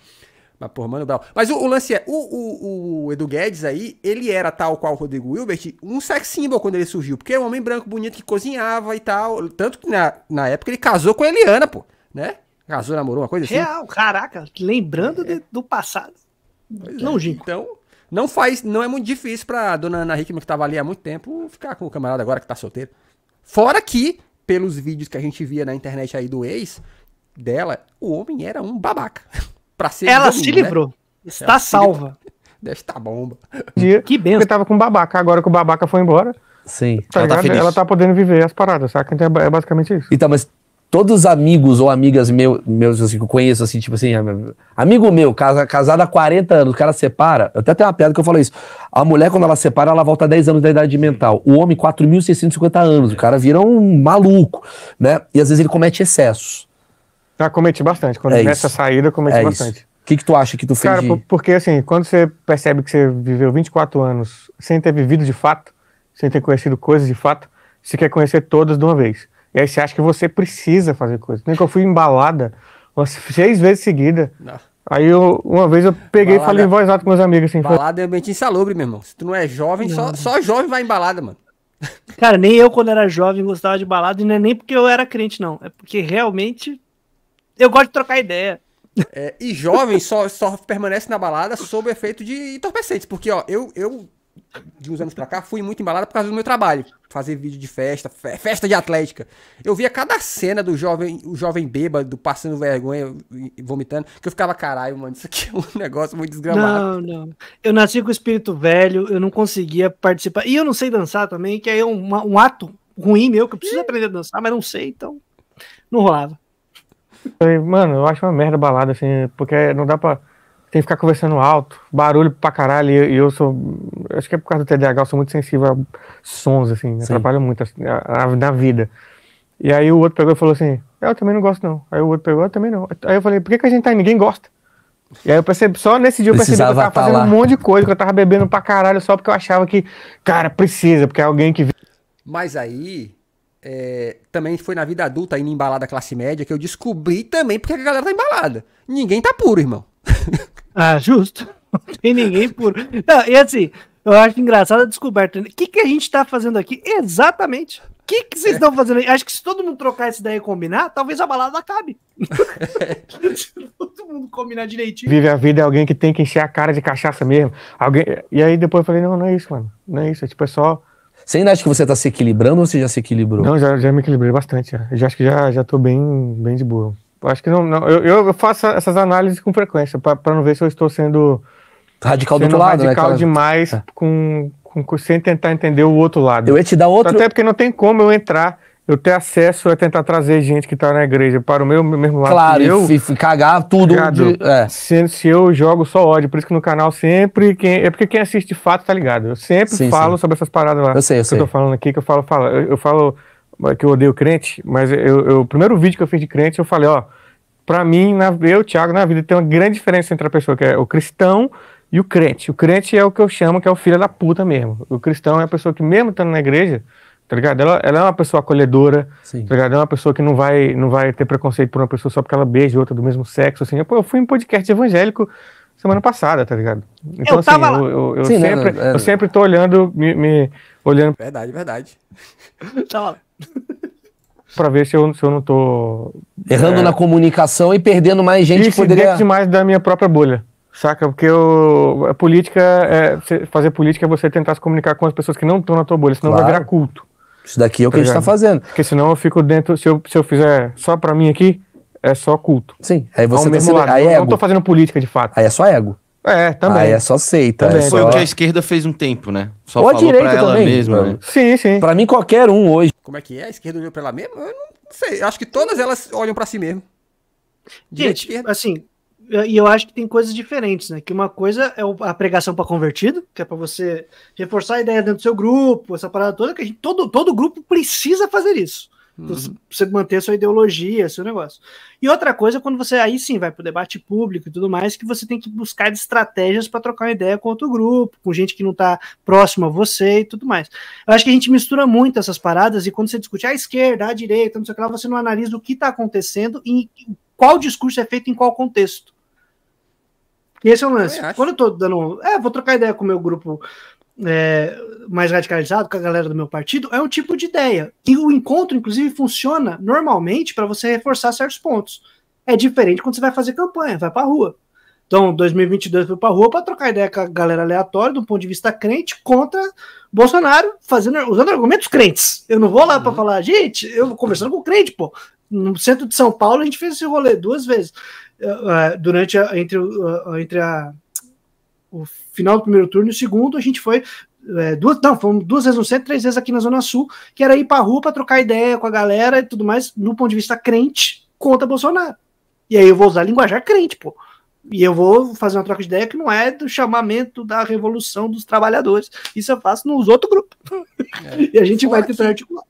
Mas, mano, Mas o, o, lance é, o, o, o Edu Guedes aí, ele era tal qual o Rodrigo Wilbert, um sex symbol quando ele surgiu. Porque é um homem branco bonito que cozinhava e tal. Tanto que na, na época ele casou com a Eliana, pô. Né? Casou, namorou, uma coisa Real, assim. Real, caraca, lembrando é. de, do passado. Pois não, é. Gico. Então, não faz, não é muito difícil pra dona Ana Hickman, que tava ali há muito tempo, ficar com o camarada agora que tá solteiro. Fora que, pelos vídeos que a gente via na internet aí do ex dela, o homem era um babaca. Pra ser Ela né? se livrou. Né? Está Ela salva. Deve estar bomba. Dia que benção. Porque tava com babaca, agora que o babaca foi embora. Sim. Tá ela, tá feliz. ela tá podendo viver as paradas, saca? Então é, é basicamente isso. Então, mas todos os amigos ou amigas meu, meus assim, que eu conheço, assim, tipo assim, amigo meu, casa, casado há 40 anos, o cara separa. Eu até tenho uma piada que eu falo isso. A mulher, quando ela separa, ela volta 10 anos da idade mental. O homem, 4.650 anos. O cara vira um maluco, né? E às vezes ele comete excessos. Já tá, cometi bastante. Quando, é nessa essa saída, cometi é bastante. O que, que tu acha que tu fez? Cara, de... porque assim, quando você percebe que você viveu 24 anos sem ter vivido de fato, sem ter conhecido coisas de fato, você quer conhecer todas de uma vez. E aí você acha que você precisa fazer coisas. Nem que eu fui embalada umas seis vezes seguida. Não. Aí eu, uma vez eu peguei balada. e falei em voz alta com meus amigos assim. Balada foi... é ambiente insalubre, meu irmão. Se tu não é jovem, não. Só, só jovem vai embalada mano. Cara, nem eu quando era jovem gostava de balada, e não é nem porque eu era crente, não. É porque realmente eu gosto de trocar ideia. É, e jovem só, só permanece na balada sob efeito de entorpecentes, porque ó, eu, eu de uns anos pra cá, fui muito embalada por causa do meu trabalho. Fazer vídeo de festa, festa de atlética. Eu via cada cena do jovem, o jovem bêbado, passando vergonha, vomitando, que eu ficava, caralho, mano, isso aqui é um negócio muito desgramado. Não, não. Eu nasci com o espírito velho, eu não conseguia participar. E eu não sei dançar também, que é um, um ato ruim meu, que eu preciso aprender a dançar, mas não sei, então não rolava. Mano, eu acho uma merda balada, assim, porque não dá pra. Tem que ficar conversando alto, barulho pra caralho, e eu sou. Acho que é por causa do TDAH, eu sou muito sensível a sons, assim, Sim. atrapalha muito assim, a, a, na vida. E aí o outro pegou e falou assim: é, Eu também não gosto, não. Aí o outro pegou, eu também não. Aí eu falei, por que, que a gente tá aí? Ninguém gosta. E aí eu percebi, só nesse dia eu percebi Precisava que eu tava fazendo um monte de coisa, que eu tava bebendo pra caralho, só porque eu achava que, cara, precisa, porque é alguém que. Mas aí, é, também foi na vida adulta, indo embalada classe média, que eu descobri também porque a galera tá embalada. Ninguém tá puro, irmão. Ah, justo. Não tem ninguém puro. Não, e assim, eu acho engraçado a descoberta. O né? que, que a gente tá fazendo aqui? Exatamente. O que, que vocês estão é. fazendo aí? Acho que se todo mundo trocar essa ideia e combinar, talvez a balada acabe. É. se todo mundo combinar direitinho. Vive a vida é alguém que tem que encher a cara de cachaça mesmo. Alguém... E aí depois eu falei, não, não é isso, mano. Não é isso. É tipo, é só você ainda acha que você está se equilibrando ou você já se equilibrou? Não, já, já me equilibrei bastante. Já. já acho que já estou bem, bem de boa. Acho que não. não. Eu, eu, faço essas análises com frequência, para não ver se eu estou sendo. Radical sendo do outro lado, né, radical né, demais, é. com, com, sem tentar entender o outro lado. Eu ia te dar outro. Até porque não tem como eu entrar eu ter acesso a é tentar trazer gente que está na igreja para o meu mesmo lado. Claro, eu, e cagar tudo. De, é. se, se, eu jogo só ódio, por isso que no canal sempre. Quem, é porque quem assiste de fato tá ligado. Eu sempre sim, falo sim. sobre essas paradas lá. Eu sei, eu que sei. eu tô falando aqui, que eu falo, falo eu, eu, falo que eu odeio crente, mas eu, eu, o primeiro vídeo que eu fiz de crente, eu falei, ó, para mim, na, eu, Thiago, na vida tem uma grande diferença entre a pessoa que é o cristão e o crente. O crente é o que eu chamo que é o filho da puta mesmo. O cristão é a pessoa que, mesmo estando na igreja, tá ligado? Ela, ela é uma pessoa acolhedora, Sim. tá ligado? É uma pessoa que não vai, não vai ter preconceito por uma pessoa só porque ela beija outra do mesmo sexo, assim. Eu, eu fui em um podcast evangélico semana passada, tá ligado? Então, eu assim, eu, eu, eu Sim, né, sempre, não, né, não, né. não. eu sempre tô olhando, me, me olhando... Verdade, verdade. tava lá. pra ver se eu, se eu não tô... Errando é... na comunicação e perdendo mais gente que poderia... demais da minha própria bolha saca? Porque eu a política, é, fazer política é você tentar se comunicar com as pessoas que não estão na tua bolha, senão claro. vai virar culto. Isso daqui é o que tá a gente está fazendo. Porque senão eu fico dentro, se eu, se eu fizer só para mim aqui, é só culto. Sim, aí você tá sendo, aí é eu não, não tô fazendo política de fato. Aí é só ego. É, também. Aí é só seita. Também. É só... Foi o que a esquerda fez um tempo, né? Só Ou a direita também. mesma. Né? Sim, sim. Pra mim, qualquer um hoje. Como é que é? A esquerda olhou pra ela mesma? Eu não sei. Eu acho que todas elas olham pra si mesmo. Gente, assim, e eu acho que tem coisas diferentes, né? Que uma coisa é a pregação para convertido, que é para você reforçar a ideia dentro do seu grupo, essa parada toda, que gente, todo, todo grupo precisa fazer isso. Então, uhum. Você manter sua ideologia, seu negócio. E outra coisa, é quando você aí sim vai para o debate público e tudo mais, que você tem que buscar estratégias para trocar uma ideia com outro grupo, com gente que não está próxima a você e tudo mais. Eu acho que a gente mistura muito essas paradas e quando você discute a ah, esquerda, a direita, não sei o que lá, você não analisa o que está acontecendo e qual discurso é feito em qual contexto. E esse é o lance. Eu Quando eu tô dando. É, vou trocar ideia com o meu grupo é, mais radicalizado, com a galera do meu partido, é um tipo de ideia. E o encontro, inclusive, funciona normalmente para você reforçar certos pontos. É diferente quando você vai fazer campanha, vai a rua. Então, 2022 foi a rua para trocar ideia com a galera aleatória, do ponto de vista crente, contra Bolsonaro, fazendo, usando argumentos crentes. Eu não vou lá para uhum. falar, gente, eu vou conversando com o crente, pô no centro de São Paulo, a gente fez esse rolê duas vezes. Uh, durante a, entre, uh, entre a, o final do primeiro turno e o segundo, a gente foi é, duas, não, fomos duas vezes no centro, três vezes aqui na Zona Sul, que era ir pra rua pra trocar ideia com a galera e tudo mais, no ponto de vista crente, contra Bolsonaro. E aí eu vou usar a linguajar crente, pô. E eu vou fazer uma troca de ideia que não é do chamamento da revolução dos trabalhadores. Isso eu faço nos outros grupos. É. e a gente Fora vai tentar que... articular.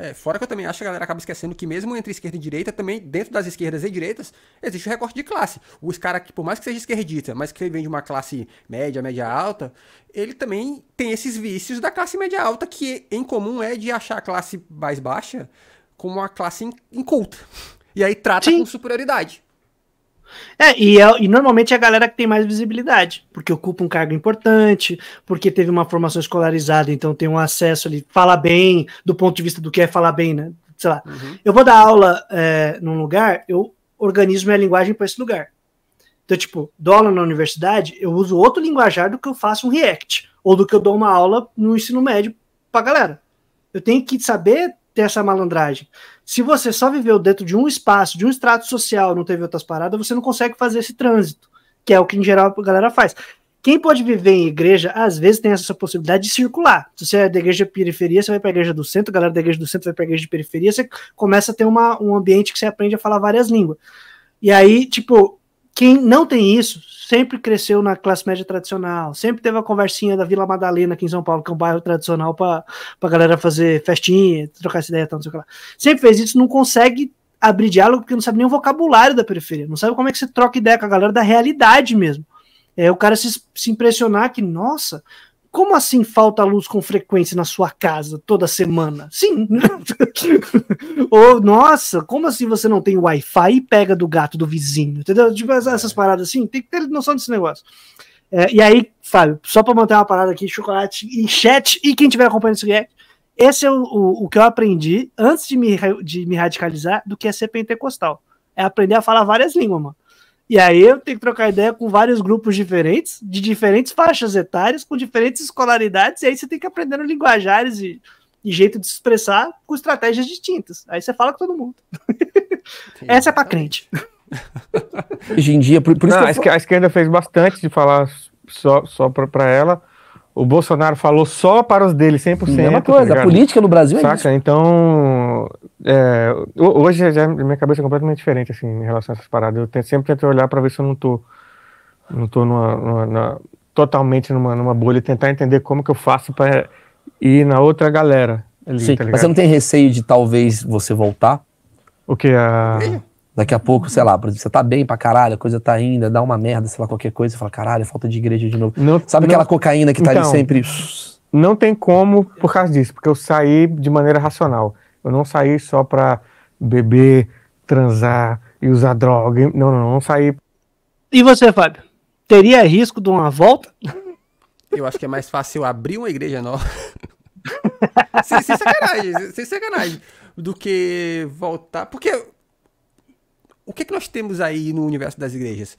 É, fora que eu também acho que a galera acaba esquecendo que mesmo entre esquerda e direita, também dentro das esquerdas e direitas, existe o recorte de classe. Os caras que, por mais que seja esquerdista, mas que vem de uma classe média, média alta, ele também tem esses vícios da classe média alta, que em comum é de achar a classe mais baixa como uma classe inculta. E aí trata Sim. com superioridade. É e, é, e normalmente é a galera que tem mais visibilidade, porque ocupa um cargo importante, porque teve uma formação escolarizada, então tem um acesso ali, fala bem, do ponto de vista do que é falar bem, né? Sei lá. Uhum. Eu vou dar aula é, num lugar, eu organizo minha linguagem para esse lugar. Então, tipo, dou aula na universidade, eu uso outro linguajar do que eu faço um React, ou do que eu dou uma aula no ensino médio pra galera. Eu tenho que saber ter essa malandragem. Se você só viveu dentro de um espaço, de um extrato social, não teve outras paradas, você não consegue fazer esse trânsito, que é o que em geral a galera faz. Quem pode viver em igreja, às vezes tem essa possibilidade de circular. Se você é da igreja periferia, você vai para a igreja do centro, a galera da igreja do centro vai para a igreja de periferia, você começa a ter uma, um ambiente que você aprende a falar várias línguas. E aí, tipo, quem não tem isso sempre cresceu na classe média tradicional, sempre teve a conversinha da Vila Madalena aqui em São Paulo, que é um bairro tradicional para a galera fazer festinha, trocar essa ideia, tal, não sei o que lá. Sempre fez isso, não consegue abrir diálogo porque não sabe nem o vocabulário da periferia, não sabe como é que você troca ideia com a galera da realidade mesmo. É o cara se, se impressionar que, nossa, como assim falta luz com frequência na sua casa toda semana? Sim. Ou, nossa, como assim você não tem Wi-Fi e pega do gato do vizinho? Entendeu? Tipo, essas paradas assim, tem que ter noção desse negócio. É, e aí, Fábio, só para manter uma parada aqui, chocolate e chat, e quem tiver acompanhando esse react, esse é o, o, o, que eu aprendi antes de me, de me radicalizar do que é ser pentecostal. É aprender a falar várias línguas, mano. E aí eu tenho que trocar ideia com vários grupos diferentes, de diferentes faixas etárias, com diferentes escolaridades, e aí você tem que aprender linguajares e, e jeito de se expressar com estratégias distintas. Aí você fala com todo mundo. Essa é pra crente. Hoje em dia, por, por Não, isso que a, esquerda fez bastante de falar só, só pra, pra ela o Bolsonaro falou só para os dele 100%. uma tá coisa, tá a política no Brasil é Saca? isso. Então, é, hoje já, minha cabeça é completamente diferente assim, em relação a essas paradas. Eu sempre tento olhar para ver se eu não tô, não tô numa, numa, numa, totalmente numa, numa bolha e tentar entender como que eu faço para ir na outra galera. Ali, Sim, tá mas você não tem receio de talvez você voltar? O que? A... Daqui a pouco, sei lá, por exemplo, você tá bem pra caralho, a coisa tá ainda, dá uma merda, sei lá, qualquer coisa, você fala, caralho, falta de igreja de novo. Não, Sabe não, aquela cocaína que tá então, ali sempre. Não tem como por causa disso, porque eu saí de maneira racional. Eu não saí só pra beber, transar e usar droga. Não, não, não, não saí. E você, Fábio? Teria risco de uma volta? Eu acho que é mais fácil abrir uma igreja nova. sem, sem sacanagem, sem sacanagem. Do que voltar. Porque o que, é que nós temos aí no universo das igrejas?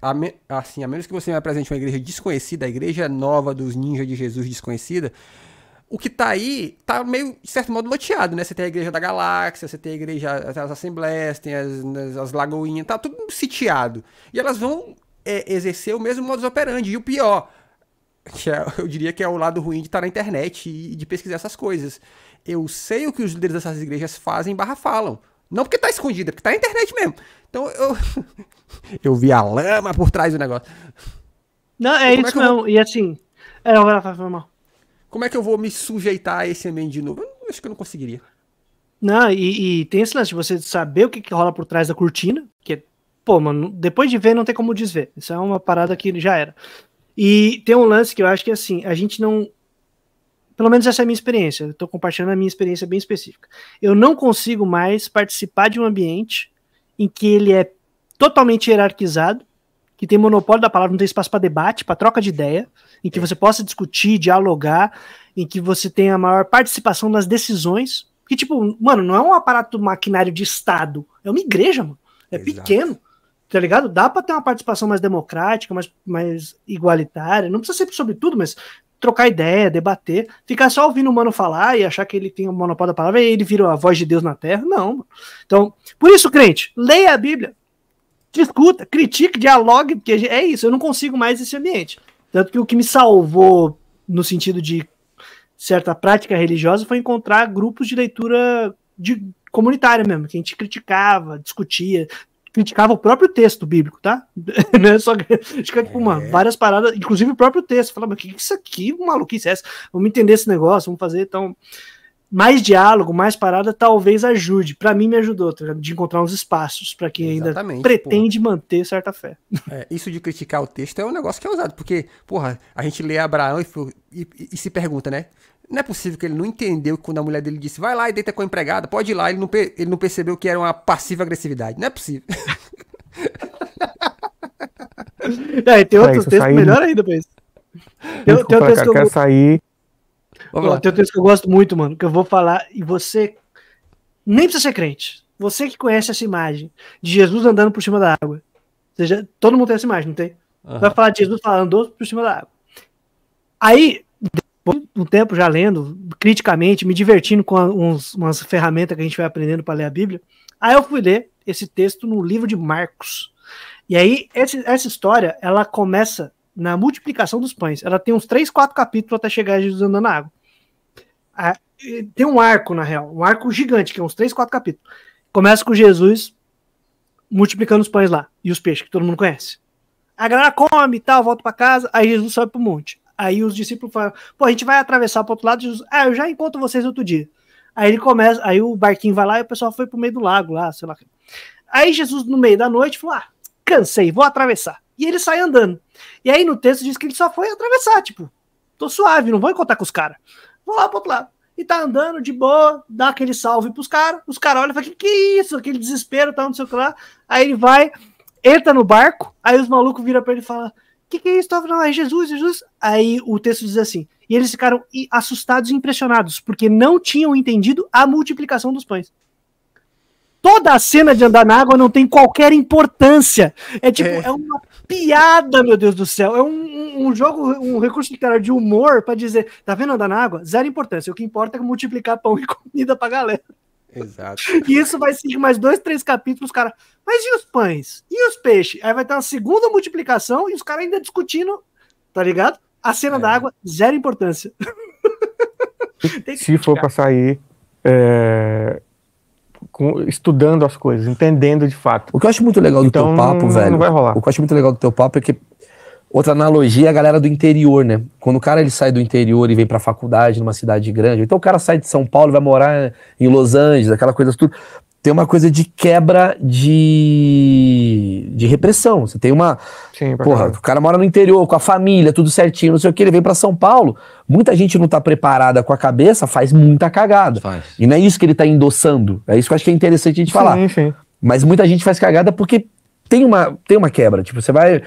A me, assim, a menos que você me apresente uma igreja desconhecida, a igreja nova dos ninjas de Jesus desconhecida, o que tá aí tá meio, de certo modo, loteado, né? Você tem a igreja da galáxia, você tem a igreja, as assembleias, tem as, as, lagoinhas, tá tudo sitiado. E elas vão é, exercer o mesmo modus operandi. E o pior, que é, eu diria que é o lado ruim de estar tá na internet e de pesquisar essas coisas. Eu sei o que os líderes dessas igrejas fazem barra falam. Não porque tá escondida, porque tá na internet mesmo. Então eu. eu vi a lama por trás do negócio. Não, é, é isso é mesmo. Vou... E assim. É, eu vou foi mal. Como é que eu vou me sujeitar a esse ambiente de novo? Eu acho que eu não conseguiria. Não, e, e tem esse lance de você saber o que, que rola por trás da cortina, que é pô, mano, depois de ver não tem como desver. Isso é uma parada que já era. E tem um lance que eu acho que assim, a gente não pelo menos essa é a minha experiência. Estou compartilhando a minha experiência bem específica. Eu não consigo mais participar de um ambiente em que ele é totalmente hierarquizado, que tem monopólio da palavra, não tem espaço para debate, para troca de ideia, em que você possa discutir, dialogar, em que você tenha a maior participação nas decisões. Que, tipo, mano, não é um aparato maquinário de Estado, é uma igreja, mano. É Exato. pequeno tá ligado? Dá para ter uma participação mais democrática, mais, mais igualitária. Não precisa ser sobre tudo, mas trocar ideia, debater, ficar só ouvindo o mano falar e achar que ele tem o monopólio da palavra e ele vira a voz de Deus na terra. Não. Então, por isso, crente, leia a Bíblia, discuta, critique, dialogue, porque é isso, eu não consigo mais esse ambiente. Tanto que o que me salvou no sentido de certa prática religiosa foi encontrar grupos de leitura de comunitária mesmo, que a gente criticava, discutia, criticava o próprio texto bíblico, tá? Né? Só criticava, é tipo, é. várias paradas, inclusive o próprio texto. Falava, mas que, isso aqui, maluquice é essa? Vamos entender esse negócio, vamos fazer então. Mais diálogo, mais parada, talvez ajude. Para mim, me ajudou tá de encontrar uns espaços para quem Exatamente, ainda pretende manter certa fé. É, isso de criticar o texto é um negócio que é usado, porque, porra, a gente lê Abraão e, e, e se pergunta, né? Não é possível que ele não entendeu que quando a mulher dele disse, vai lá e deita com a empregada, pode ir lá, ele não, ele não percebeu que era uma passiva agressividade. Não é possível. é, tem outros textos melhor ainda pra isso. Tem, Desculpa, tem texto cara, que eu... sair. tem um texto que eu gosto muito, mano, que eu vou falar, e você nem precisa ser crente. Você que conhece essa imagem de Jesus andando por cima da água. Ou seja, todo mundo tem essa imagem, não tem? Uhum. Vai falar de Jesus falando por cima da água. Aí, um tempo já lendo, criticamente, me divertindo com uns, umas ferramentas que a gente vai aprendendo para ler a Bíblia. Aí eu fui ler esse texto no livro de Marcos. E aí, esse, essa história, ela começa na multiplicação dos pães. Ela tem uns três, quatro capítulos até chegar a Jesus andando na água. tem um arco, na real, um arco gigante, que é uns três, quatro capítulos. Começa com Jesus multiplicando os pães lá e os peixes, que todo mundo conhece. A galera come e tal, volta para casa, aí Jesus sobe pro monte. Aí os discípulos falam, pô, a gente vai atravessar para outro lado. Jesus, ah, eu já encontro vocês outro dia. Aí ele começa, aí o barquinho vai lá e o pessoal foi para o meio do lago lá, sei lá. Aí Jesus, no meio da noite, falou: ah, cansei, vou atravessar. E ele sai andando. E aí no texto diz que ele só foi atravessar, tipo, tô suave, não vou encontrar com os caras. Vou lá para outro lado. E tá andando de boa, dá aquele salve para os caras. Os caras olham e falam: que, que isso? Aquele desespero, tá, não sei o que lá. Aí ele vai, entra no barco, aí os malucos viram para ele e falam que, que é isso? Tava, não, ah, é Jesus, Jesus. Aí o texto diz assim: e eles ficaram assustados e impressionados, porque não tinham entendido a multiplicação dos pães. Toda a cena de andar na água não tem qualquer importância. É tipo, é, é uma piada, meu Deus do céu. É um, um, um jogo, um recurso literário de humor para dizer, tá vendo andar na água? Zero importância. O que importa é multiplicar pão e comida pra galera. Exato. E isso vai seguir mais dois, três capítulos, cara. Mas e os pães? E os peixes? Aí vai ter uma segunda multiplicação e os caras ainda discutindo, tá ligado? A cena é. da água, zero importância. Se for pra sair é, com, estudando as coisas, entendendo de fato. O que eu acho muito legal do então, teu papo, não, velho. Não vai rolar. O que eu acho muito legal do teu papo é que Outra analogia é a galera do interior, né? Quando o cara ele sai do interior e vem pra faculdade numa cidade grande, então o cara sai de São Paulo e vai morar em Los Angeles, aquela coisa tudo. Tem uma coisa de quebra de, de repressão. Você tem uma. Sim, porra, o cara mora no interior, com a família, tudo certinho, não sei o que, ele vem para São Paulo. Muita gente não tá preparada com a cabeça, faz muita cagada. Faz. E não é isso que ele tá endossando. É isso que eu acho que é interessante a gente sim, falar. Sim. Mas muita gente faz cagada porque tem uma, tem uma quebra. Tipo, você vai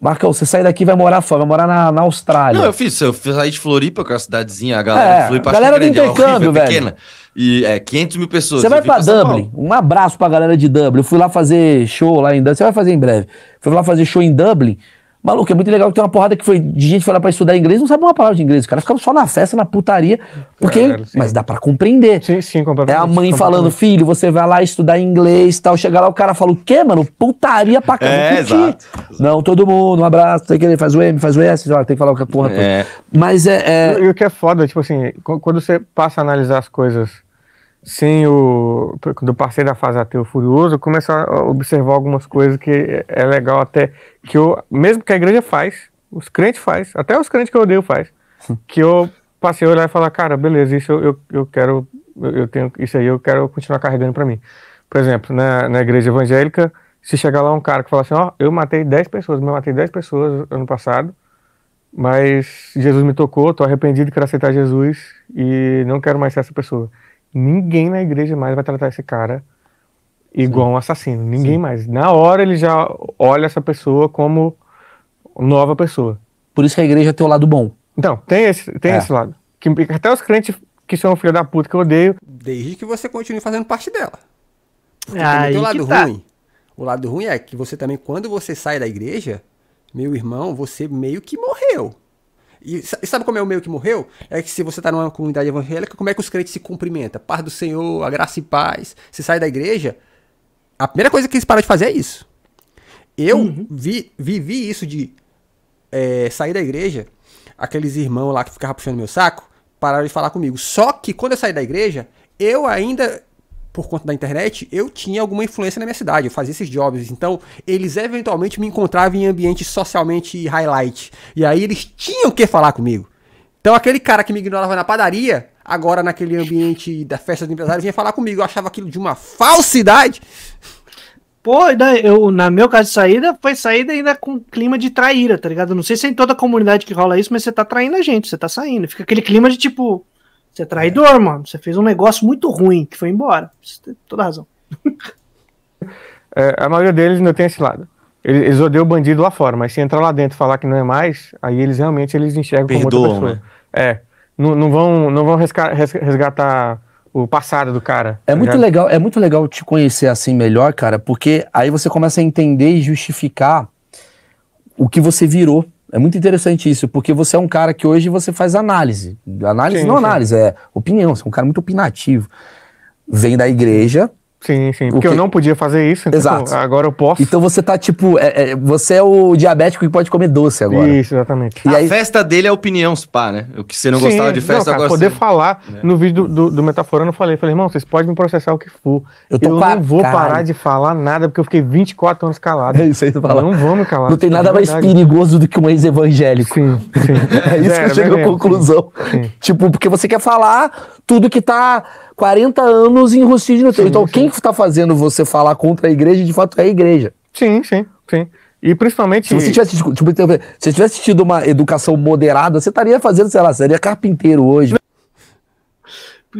Marcão, você sai daqui vai morar fora, vai morar na, na Austrália. Não, eu fiz, eu fiz de Floripa, que é uma cidadezinha, a galera é, de Floripa é galera do é intercâmbio, é velho. Pequena. E é 500 mil pessoas. Você vai pra Dublin, um abraço pra galera de Dublin. Eu fui lá fazer show lá em Dublin, você vai fazer em breve. Fui lá fazer show em Dublin. Maluco, é muito legal que tem uma porrada que foi de gente que foi lá pra estudar inglês não sabe uma palavra de inglês. O cara ficava só na festa, na putaria. Porque, mas dá para compreender. Sim, sim, completamente. É a mãe falando, filho, você vai lá estudar inglês tal. Chega lá, o cara fala, o quê, mano? Putaria pra caramba. É, é? exato. Não, todo mundo, um abraço, tem que ele faz o M, faz o S, tem que falar o que a porra é. Mas é. é... E, e o que é foda, tipo assim, quando você passa a analisar as coisas Sim, o, quando eu passei da fase ateu furioso, eu começo a observar algumas coisas que é legal até, que eu, mesmo que a igreja faz, os crentes faz, até os crentes que eu odeio faz, que eu passei a olhar e falar, cara, beleza, isso eu, eu, eu quero, eu tenho, isso aí eu quero continuar carregando para mim. Por exemplo, na, na igreja evangélica, se chegar lá um cara que fala assim, ó, oh, eu matei 10 pessoas, eu matei 10 pessoas ano passado, mas Jesus me tocou, tô arrependido, quero aceitar Jesus e não quero mais ser essa pessoa. Ninguém na igreja mais vai tratar esse cara igual Sim. um assassino. Ninguém Sim. mais. Na hora ele já olha essa pessoa como nova pessoa. Por isso que a igreja tem o lado bom. Então, tem esse, tem é. esse lado. Que, até os crentes que são filho da puta que eu odeio. Desde que você continue fazendo parte dela. Porque Aí tem o lado tá. ruim. O lado ruim é que você também, quando você sai da igreja, meu irmão, você meio que morreu. E sabe como é o meio que morreu? É que se você está numa comunidade evangélica, como é que os crentes se cumprimentam? Paz do Senhor, a graça e paz. Você sai da igreja, a primeira coisa que eles param de fazer é isso. Eu uhum. vi, vivi isso de é, sair da igreja, aqueles irmãos lá que ficavam puxando meu saco, pararam de falar comigo. Só que quando eu saí da igreja, eu ainda por conta da internet, eu tinha alguma influência na minha cidade, eu fazia esses jobs. Então, eles eventualmente me encontravam em ambientes socialmente highlight. E aí eles tinham que falar comigo. Então, aquele cara que me ignorava na padaria, agora naquele ambiente da festa do empresário, vinha falar comigo. Eu achava aquilo de uma falsidade. Pô, eu, na meu caso de saída, foi saída ainda com clima de traíra, tá ligado? Não sei se é em toda a comunidade que rola isso, mas você tá traindo a gente, você tá saindo. Fica aquele clima de tipo, você é traidor, mano. Você fez um negócio muito ruim que foi embora. Você tem toda razão. É, a maioria deles não tem esse lado. Eles, odeiam o bandido lá fora, mas se entrar lá dentro e falar que não é mais, aí eles realmente eles enxergam Perdoam, como outra pessoa. Né? É. Não, não, vão, não vão resgatar o passado do cara. É tá muito, já... legal, é muito legal te conhecer assim melhor, cara, porque aí você começa a entender e justificar o que você virou é muito interessante isso, porque você é um cara que hoje você faz análise. Análise sim, não sim. análise, é opinião. Você é um cara muito opinativo. Vem da igreja, Sim, sim. Porque que... eu não podia fazer isso, então Exato. agora eu posso. Então você tá tipo. É, é, você é o diabético que pode comer doce agora. Isso, exatamente. E a aí... festa dele é opinião, spa, né? O que você não sim, gostava de festa não, cara, agora. poder você... falar. É. No vídeo do, do, do Metaforando, eu falei, falei, irmão, vocês podem me processar o que for. Eu, eu não vou cara. parar de falar nada, porque eu fiquei 24 anos calado. É isso aí, tu fala. Eu não vou me calar. Não tem nada mais perigoso do que um ex-evangélico. Sim, sim. é isso que eu chego à conclusão. Tipo, porque você quer falar tudo que tá 40 anos em Russídio. Então, sim. quem está fazendo você falar contra a igreja, de fato, é a igreja. Sim, sim, sim. E principalmente. Se você tivesse, tipo, se tivesse tido uma educação moderada, você estaria fazendo, sei lá, seria carpinteiro hoje.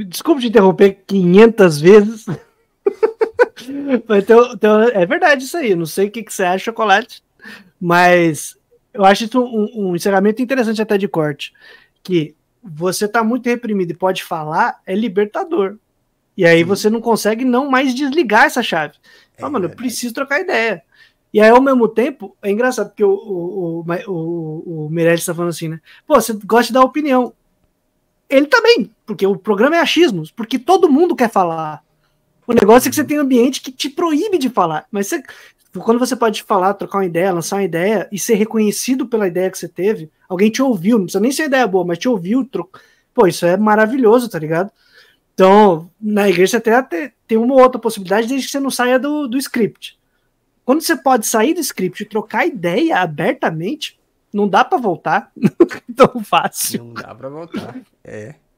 Desculpe te interromper 500 vezes. então, então, é verdade isso aí. Não sei o que, que você acha, chocolate, mas eu acho isso um, um encerramento interessante até de corte. Que você tá muito reprimido e pode falar, é libertador. E aí Sim. você não consegue não mais desligar essa chave. É Fala, mano, eu preciso trocar ideia. E aí, ao mesmo tempo, é engraçado, porque o, o, o, o, o Meirelles tá falando assim, né? Pô, você gosta de dar opinião. Ele também, porque o programa é achismos, porque todo mundo quer falar. O negócio é que você uhum. tem um ambiente que te proíbe de falar. Mas você, Tipo, quando você pode falar, trocar uma ideia, lançar uma ideia e ser reconhecido pela ideia que você teve, alguém te ouviu, não precisa nem ser ideia boa, mas te ouviu, tro... pô, isso é maravilhoso, tá ligado? Então, na igreja até, tem uma ou outra possibilidade desde que você não saia do, do script. Quando você pode sair do script e trocar ideia abertamente, não dá para voltar é tão fácil. Não dá para voltar, é.